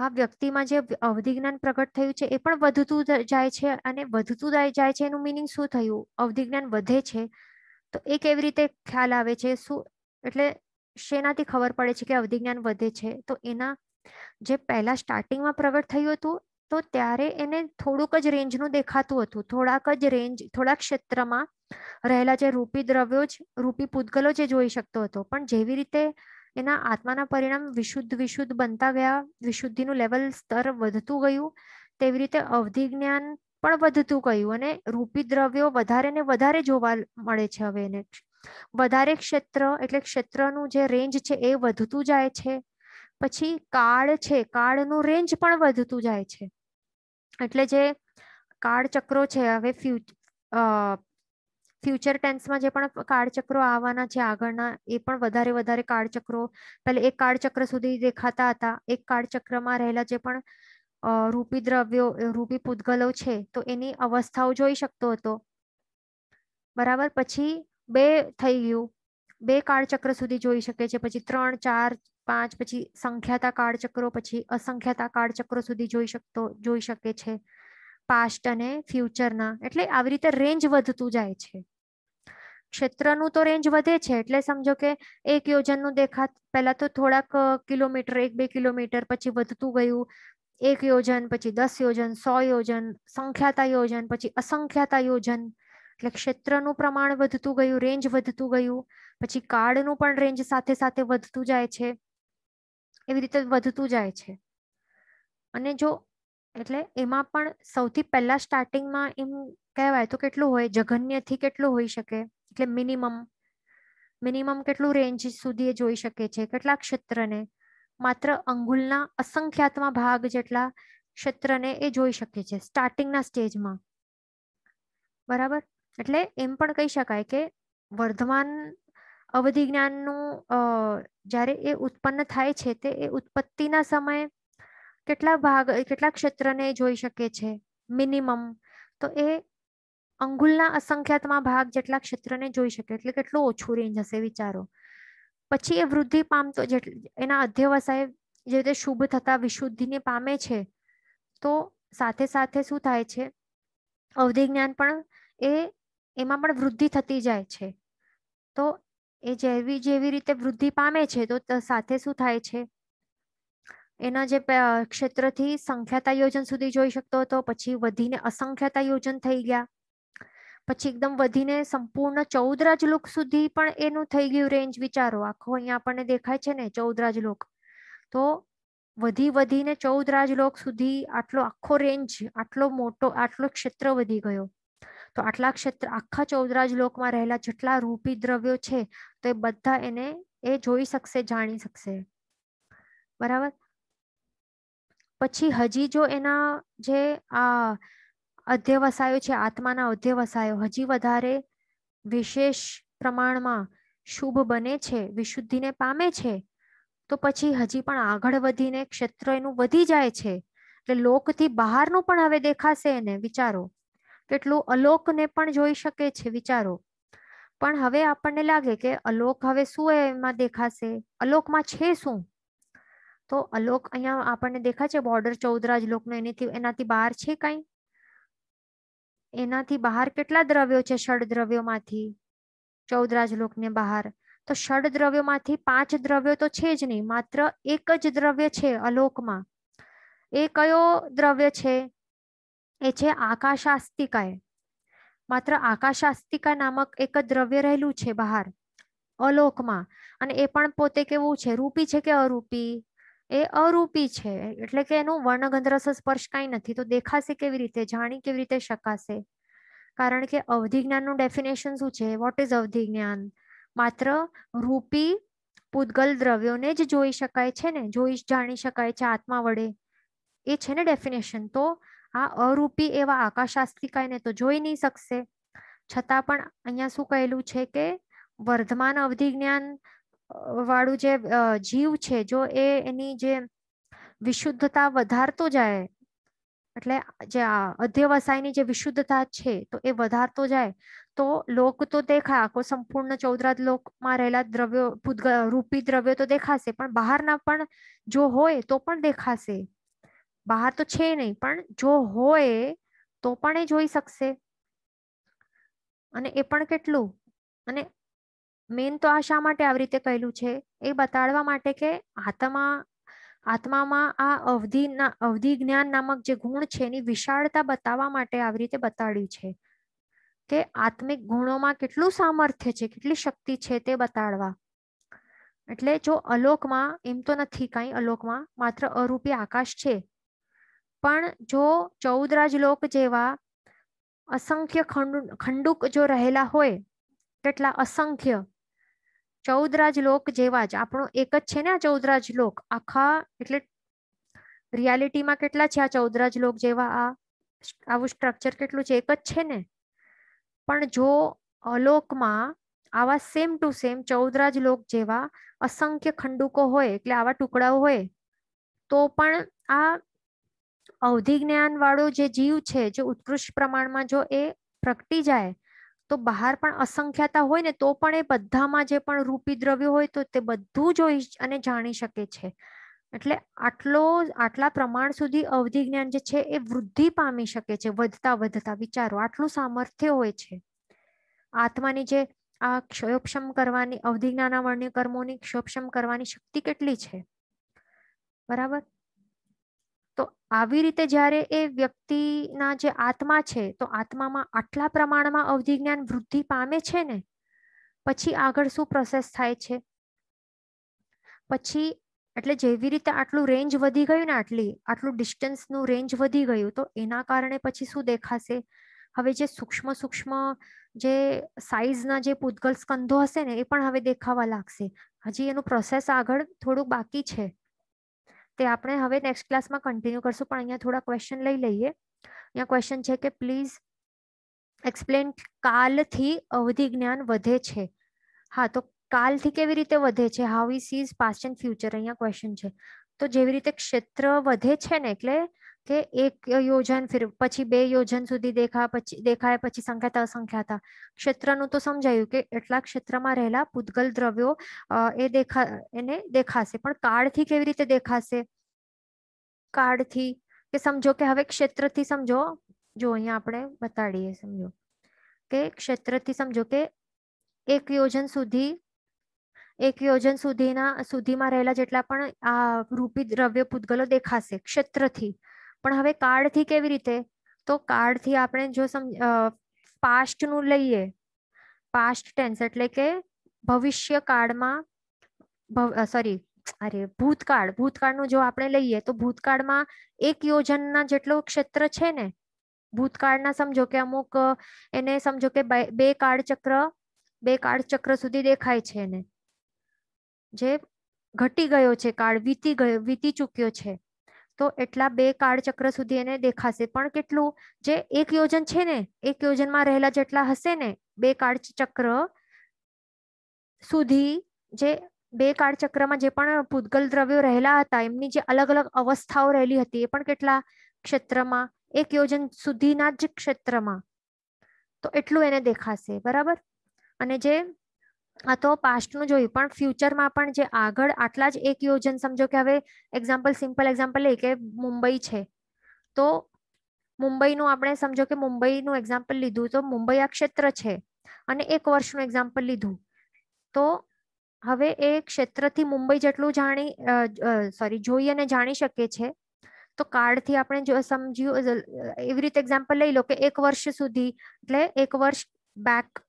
આ વ્યક્તિમાં જે અવધિજ્ઞાન પ્રગટ થયું છે એ પણ વધતું જાય છે અને વધતું જાય છે એનું મિનિંગ શું થયું અવધિજ્ઞાન વધે છે તો એ કેવી રીતે ખ્યાલ આવે છે શું એટલે શેનાથી ખબર પડે છે કે અવધિજ્ઞાન વધે છે તો એના જે પહેલાં સ્ટાર્ટિંગમાં પ્રગટ થયું હતું તો ત્યારે એને થોડુંક જ રેન્જનું દેખાતું હતું થોડાક જ રેન્જ થોડા ક્ષેત્રમાં રહેલા જે રૂપી દ્રવ્યો જ રૂપી પૂતગલો જે જોઈ શકતો હતો પણ જેવી રીતે એના આત્માના પરિણામ વિશુદ્ધ વિશુદ્ધ બનતા ગયા વિશુદ્ધિનું લેવલ સ્તર વધતું ગયું તેવી રીતે અવધિ જ્ઞાન પણ વધતું ગયું અને રૂપી દ્રવ્યો વધારે ને વધારે જોવા મળે છે હવે એને વધારે ક્ષેત્ર એટલે ક્ષેત્રનું જે રેન્જ છે એ વધતું જાય છે પછી કાળ છે કાળનું રેન્જ પણ વધતું જાય છે એટલે જે કાળચક્રો છે હવે ફ્યુ ફ્યુચર ટેન્સમાં જે પણ કાળચક્રો આવવાના છે આગળના એ પણ વધારે વધારે કાળચક્રો પહેલે એક કાળચક્ર સુધી દેખાતા હતા એક કાળચક્રમાં રહેલા જે પણ રૂપી દ્રવ્યો રૂપી પૂતગલો છે તો એની અવસ્થાઓ જોઈ શકતો હતો બરાબર પછી બે થઈ ગયું બે કાળચક્ર સુધી જોઈ શકે છે પછી ત્રણ ચાર પાંચ પછી સંખ્યાતા કાળચક્રો પછી અસંખ્યાતા કાળચક્રો સુધી જોઈ શકતો જોઈ શકે છે પાસ્ટ અને ફ્યુચરના એટલે આવી રીતે રેન્જ વધતું જાય છે ક્ષેત્રનું તો રેન્જ વધે છે એટલે સમજો કે એક યોજનનું દેખાત પહેલા તો થોડાક કિલોમીટર એક બે કિલોમીટર પછી વધતું ગયું એક યોજન પછી દસ યોજન સો યોજન સંખ્યાતા યોજન પછી અસંખ્યાતા યોજન એટલે ક્ષેત્રનું પ્રમાણ વધતું ગયું રેન્જ વધતું ગયું પછી કાર્ડનું પણ રેન્જ સાથે સાથે વધતું જાય છે એવી રીતે વધતું જાય છે અને જો એટલે એમાં પણ સૌથી પહેલા સ્ટાર્ટિંગમાં એમ કહેવાય તો કેટલું હોય જઘન્યથી કેટલું હોઈ શકે એટલે મિનિમમ મિનિમમ કેટલું રેન્જ સુધી એ જોઈ શકે છે કેટલા ક્ષેત્રને માત્ર અંગુલના અસંખ્યાતમાં ભાગ જેટલા ક્ષેત્રને એ જોઈ શકે છે સ્ટાર્ટિંગના સ્ટેજમાં બરાબર એટલે એમ પણ કહી શકાય કે વર્ધમાન અવધિ જ્ઞાનનું જ્યારે એ ઉત્પન્ન થાય છે તે એ ઉત્પત્તિના સમયે કેટલા ભાગ કેટલા ક્ષેત્રને એ જોઈ શકે છે મિનિમમ તો એ અંગુલના અસંખ્યાતમાં ભાગ જેટલા ક્ષેત્રને જોઈ શકે એટલે કેટલું ઓછું રેન્જ હશે વિચારો પછી એ વૃદ્ધિ પામતો એના અધ્યવસાય જે રીતે શુભ થતા વિશુદ્ધિને પામે છે તો સાથે સાથે શું થાય છે અવધિ જ્ઞાન પણ એ એમાં પણ વૃદ્ધિ થતી જાય છે તો એ જેવી જેવી રીતે વૃદ્ધિ પામે છે તો સાથે શું થાય છે એના જે ક્ષેત્રથી સંખ્યાતા યોજન સુધી જોઈ શકતો હતો પછી વધીને અસંખ્યાતા યોજન થઈ ગયા પછી એકદમ વધીને સંપૂર્ણ ચૌદરાજ લોક સુધી પણ એનું થઈ ગયું રેન્જ વિચારો આખો અહીંયા આપણને દેખાય છે ને ચૌદરાજ લોક તો વધી વધીને ચૌદરાજ લોક સુધી આટલો આખો રેન્જ આટલો મોટો આટલો ક્ષેત્ર વધી ગયો તો આટલા ક્ષેત્ર આખા ચૌદરાજ લોકમાં રહેલા જેટલા રૂપી દ્રવ્યો છે તો એ બધા એને એ જોઈ શકશે જાણી શકશે બરાબર પછી હજી જો એના જે આ અધ્યવસાયો છે આત્માના અધ્યવસાયો હજી વધારે વિશેષ પ્રમાણમાં શુભ બને છે વિશુદ્ધિને પામે છે તો પછી હજી પણ આગળ વધીને ક્ષેત્ર એનું વધી જાય છે એટલે લોકથી બહારનું પણ હવે દેખાશે એને વિચારો કેટલું અલોકને પણ જોઈ શકે છે વિચારો પણ હવે આપણને લાગે કે અલોક હવે શું એમાં દેખાશે અલોકમાં છે શું તો અલોક અહીંયા આપણને દેખાય છે બોર્ડર ચૌદરાજ લોકનો એનીથી એનાથી બહાર છે કાંઈ એનાથી બહાર કેટલા દ્રવ્યો છે ષડ દ્રવ્યોમાંથી ચૌદરાજ લોકને બહાર તો ષડ દ્રવ્યોમાંથી પાંચ દ્રવ્યો તો છે જ નહીં માત્ર એક જ દ્રવ્ય છે અલોકમાં એ કયો દ્રવ્ય છે એ છે આકાશાસ્તિકાએ માત્ર આકાશાસ્તિકા નામક એક જ દ્રવ્ય રહેલું છે બહાર અલોકમાં અને એ પણ પોતે કેવું છે રૂપી છે કે અરૂપી એ અરૂપી છે એટલે કે એનું વર્ણગંધરસ સ્પર્શ કાંઈ નથી તો દેખાશે કેવી રીતે જાણી કેવી રીતે શકાશે કારણ કે અવધિ જ્ઞાનનું ડેફિનેશન શું છે વોટ ઇઝ અવધિ જ્ઞાન માત્ર રૂપી પૂતગલ દ્રવ્યોને જ જોઈ શકાય છે ને જોઈ જાણી શકાય છે આત્મા વડે એ છે ને ડેફિનેશન તો આ અરૂપી એવા આકાશાસ્તિકાયને તો જોઈ નહીં શકશે છતાં પણ અહીંયા શું કહેલું છે કે વર્ધમાન અવધિ જ્ઞાન વાળું જે જીવ છે જો એ એની જે વિશુદ્ધતા વધારતો જાય એટલે જે અધ્યવસાયની જે વિશુદ્ધતા છે તો એ વધારતો જાય તો લોક તો દેખાય આખો સંપૂર્ણ ચૌદ્રાદ લોકમાં રહેલા દ્રવ્યો રૂપી દ્રવ્યો તો દેખાશે પણ બહારના પણ જો હોય તો પણ દેખાશે બહાર તો છે નહીં પણ જો હોય તો પણ એ જોઈ શકશે અને એ પણ કેટલું અને મેન તો આ શા માટે આવી રીતે કહેલું છે એ બતાડવા માટે કે આત્મા આત્મામાં આ અવધિના અવધિ જ્ઞાન નામક જે ગુણ છે એની વિશાળતા બતાવવા માટે આવી રીતે બતાડ્યું છે કે આત્મિક ગુણોમાં કેટલું સામર્થ્ય છે કેટલી શક્તિ છે તે બતાડવા એટલે જો અલોકમાં એમ તો નથી કાંઈ અલોકમાં માત્ર અરૂપી આકાશ છે પણ જો ચૌદરાજ લોક જેવા અસંખ્ય ખંડુક જો રહેલા હોય કેટલા અસંખ્ય ચૌદરાજ લોક જેવા જ આપણો એક જ છે ને આ ચૌદરાજ લોક આખા એટલે રિયાલિટીમાં કેટલા છે આ ચૌદરાજ લોક જેવા આ આવું સ્ટ્રક્ચર કેટલું છે એક જ છે ને પણ જો અલોકમાં આવા સેમ ટુ સેમ ચૌદરાજ લોક જેવા અસંખ્ય ખંડુકો હોય એટલે આવા ટુકડાઓ હોય તો પણ આ અવધિ જ્ઞાનવાળો જે જીવ છે જે ઉત્કૃષ્ટ પ્રમાણમાં જો એ પ્રગટી જાય તો બહાર પણ અસંખ્યાતા હોય ને તો પણ એ બધામાં જે પણ રૂપી દ્રવ્યો હોય તો તે બધું જોઈ અને જાણી શકે છે એટલે આટલો આટલા પ્રમાણ સુધી અવધિ જ્ઞાન જે છે એ વૃદ્ધિ પામી શકે છે વધતા વધતા વિચારો આટલું સામર્થ્ય હોય છે આત્માની જે આ ક્ષયોક્ષમ કરવાની અવધિ વર્ણ્ય કર્મોની ક્ષયોક્ષમ કરવાની શક્તિ કેટલી છે બરાબર તો આવી રીતે જ્યારે એ વ્યક્તિના જે આત્મા છે તો આત્મામાં આટલા પ્રમાણમાં અવધિજ્ઞાન વૃદ્ધિ પામે છે ને પછી આગળ શું પ્રોસેસ થાય છે પછી એટલે જેવી રીતે આટલું રેન્જ વધી ગયું ને આટલી આટલું ડિસ્ટન્સનું રેન્જ વધી ગયું તો એના કારણે પછી શું દેખાશે હવે જે સૂક્ષ્મ સૂક્ષ્મ જે સાઇઝના જે પૂતગલ સ્કંધો હશે ને એ પણ હવે દેખાવા લાગશે હજી એનું પ્રોસેસ આગળ થોડુંક બાકી છે તે આપણે હવે નેક્સ્ટ ક્લાસમાં કન્ટિન્યુ કરશું પણ અહીંયા થોડા ક્વેશ્ચન લઈ લઈએ અહીંયા ક્વેશ્ચન છે કે પ્લીઝ એક્સપ્લેન કાલથી અવધિ જ્ઞાન વધે છે હા તો કાલથી કેવી રીતે વધે છે how is sees past and future અહીંયા ક્વેશ્ચન છે તો જેવી રીતે ક્ષેત્ર વધે છે ને એટલે કે એક યોજન ફિર પછી બે યોજન સુધી દેખા પછી દેખાય પછી સંખ્યાતા સંખ્યાતા ક્ષેત્રનું તો સમજાયું કે એટલા ક્ષેત્રમાં રહેલા પૂતગલ દ્રવ્યો એ દેખા એને દેખાશે પણ કાળથી કેવી રીતે દેખાશે કાળથી કે સમજો કે હવે ક્ષેત્રથી સમજો જો અહીંયા આપણે બતાડીએ સમજો કે ક્ષેત્રથી સમજો કે એક યોજન સુધી એક યોજન સુધીના સુધીમાં રહેલા જેટલા પણ આ રૂપી દ્રવ્ય પૂતગલો દેખાશે ક્ષેત્રથી પણ હવે કાર્ડથી કેવી રીતે તો કાર્ડથી આપણે જો સમ પાસ્ટનું લઈએ પાસ્ટ ટેન્સ એટલે કે ભવિષ્ય કાળમાં સોરી અરે ભૂતકાળ ભૂતકાળનું જો આપણે લઈએ તો ભૂતકાળમાં એક યોજનના જેટલો ક્ષેત્ર છે ને ભૂતકાળના સમજો કે અમુક એને સમજો કે બે કાળ ચક્ર બે કાળ ચક્ર સુધી દેખાય છે એને જે ઘટી ગયો છે કાળ વીતી ગયો વીતી ચૂક્યો છે તો એટલા બે કાળચક્ર સુધી એને દેખાશે પણ કેટલું જે એક યોજન છે ને એક યોજનમાં રહેલા જેટલા હશે ને બે કાળ ચક્ર સુધી જે બે કાળચક્રમાં જે પણ ભૂતગલ દ્રવ્યો રહેલા હતા એમની જે અલગ અલગ અવસ્થાઓ રહેલી હતી એ પણ કેટલા ક્ષેત્રમાં એક યોજન સુધીના જ ક્ષેત્રમાં તો એટલું એને દેખાશે બરાબર અને જે તો પાસ્ટનું જોયું પણ ફ્યુચરમાં પણ જે આગળ આટલા જ એક યોજન સમજો કે હવે એક્ઝામ્પલ સિમ્પલ એક્ઝામ્પલ લઈએ કે મુંબઈ છે તો મુંબઈનું આપણે સમજો કે મુંબઈનું એક્ઝામ્પલ લીધું તો મુંબઈ આ ક્ષેત્ર છે અને એક વર્ષનું એક્ઝામ્પલ લીધું તો હવે એ ક્ષેત્રથી મુંબઈ જેટલું જાણી સોરી જોઈ અને જાણી શકે છે તો કાર્ડથી આપણે જો સમજ્યું એવી રીતે એક્ઝામ્પલ લઈ લો કે એક વર્ષ સુધી એટલે એક વર્ષ બેક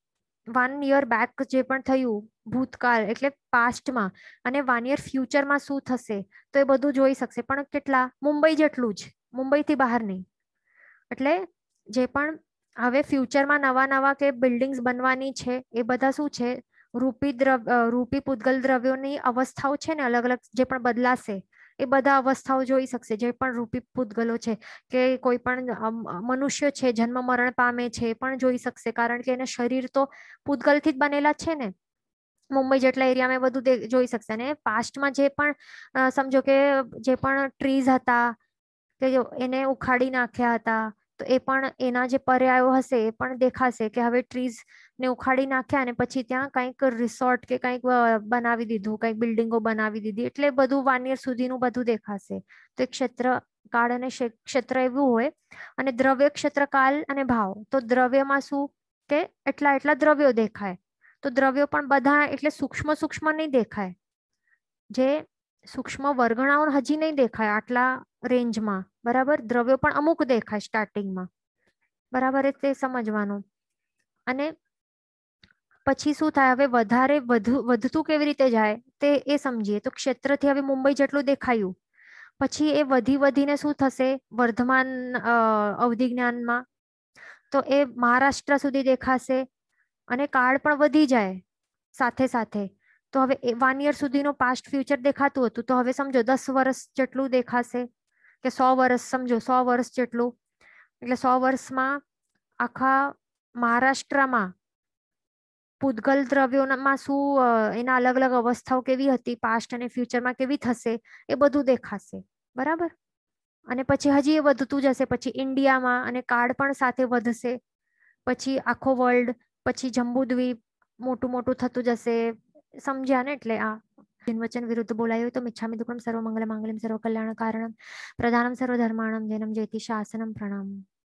વન યર બેક જે પણ થયું ભૂતકાળ એટલે પાસ્ટમાં અને વન યર ફ્યુચરમાં શું થશે તો એ બધું જોઈ શકશે પણ કેટલા મુંબઈ જેટલું જ મુંબઈથી બહાર નહીં એટલે જે પણ હવે ફ્યુચરમાં નવા નવા કે બિલ્ડિંગ્સ બનવાની છે એ બધા શું છે રૂપી દ્રવ્ય રૂપી પૂતગલ દ્રવ્યોની અવસ્થાઓ છે ને અલગ અલગ જે પણ બદલાશે એ બધા અવસ્થાઓ જોઈ શકશે જે પણ રૂપી પૂતગલો છે કે કોઈ પણ મનુષ્ય છે જન્મ મરણ પામે છે એ પણ જોઈ શકશે કારણ કે એને શરીર તો પૂતગલથી જ બનેલા છે ને મુંબઈ જેટલા એરિયામાં બધું જોઈ શકશે અને પાસ્ટમાં જે પણ સમજો કે જે પણ ટ્રીઝ હતા કે એને ઉખાડી નાખ્યા હતા તો એ પણ એના જે પર્યાયો હશે એ પણ દેખાશે કે હવે ટ્રીઝ ને ઉખાડી નાખ્યા અને પછી ત્યાં કંઈક રિસોર્ટ કે કંઈક બનાવી દીધું કંઈક બિલ્ડિંગો બનાવી દીધી એટલે બધું વાનિયર સુધીનું બધું દેખાશે તો એક ક્ષેત્ર કાળ અને ક્ષેત્ર એવું હોય અને દ્રવ્ય ક્ષેત્ર કાલ અને ભાવ તો દ્રવ્યમાં શું કે એટલા એટલા દ્રવ્યો દેખાય તો દ્રવ્યો પણ બધા એટલે સૂક્ષ્મ સૂક્ષ્મ નહીં દેખાય જે સૂક્ષ્મ વર્ગણાઓ હજી નહીં દેખાય આટલા રેન્જમાં બરાબર દ્રવ્યો પણ અમુક દેખાય સ્ટાર્ટિંગમાં બરાબર તે સમજવાનું અને પછી શું થાય હવે વધારે વધુ વધતું કેવી રીતે જાય તે એ સમજીએ તો ક્ષેત્રથી હવે મુંબઈ જેટલું દેખાયું પછી એ વધી વધીને શું થશે વર્ધમાન અવધિ જ્ઞાનમાં તો એ મહારાષ્ટ્ર સુધી દેખાશે અને કાળ પણ વધી જાય સાથે સાથે તો હવે વન યર સુધીનો પાસ્ટ ફ્યુચર દેખાતું હતું તો હવે સમજો દસ વર્ષ જેટલું દેખાશે કે સો વર્ષ સમજો સો વર્ષ જેટલું એટલે સો વર્ષમાં આખા મહારાષ્ટ્રમાં પૂતગલ દ્રવ્યોમાં શું એના અલગ અલગ અવસ્થાઓ કેવી હતી પાસ્ટ અને ફ્યુચરમાં કેવી થશે એ બધું દેખાશે બરાબર અને પછી હજી એ વધતું જશે પછી ઇન્ડિયામાં અને કાર્ડ પણ સાથે વધશે પછી આખો વર્લ્ડ પછી જંબુદ્વીપ મોટું મોટું થતું જશે સમજ્યા ને એટલે આ વચન વિરુદ્ધ બોલાયું તો મિચ્છામી દુક્કમ સર્વ મંગલ માંગલમ સર્વ કલ્યાણ કારણમ પ્રધાનમ સર્વ ધર્માણમ જૈનમ જયતિ શાસનમ પ્રણામ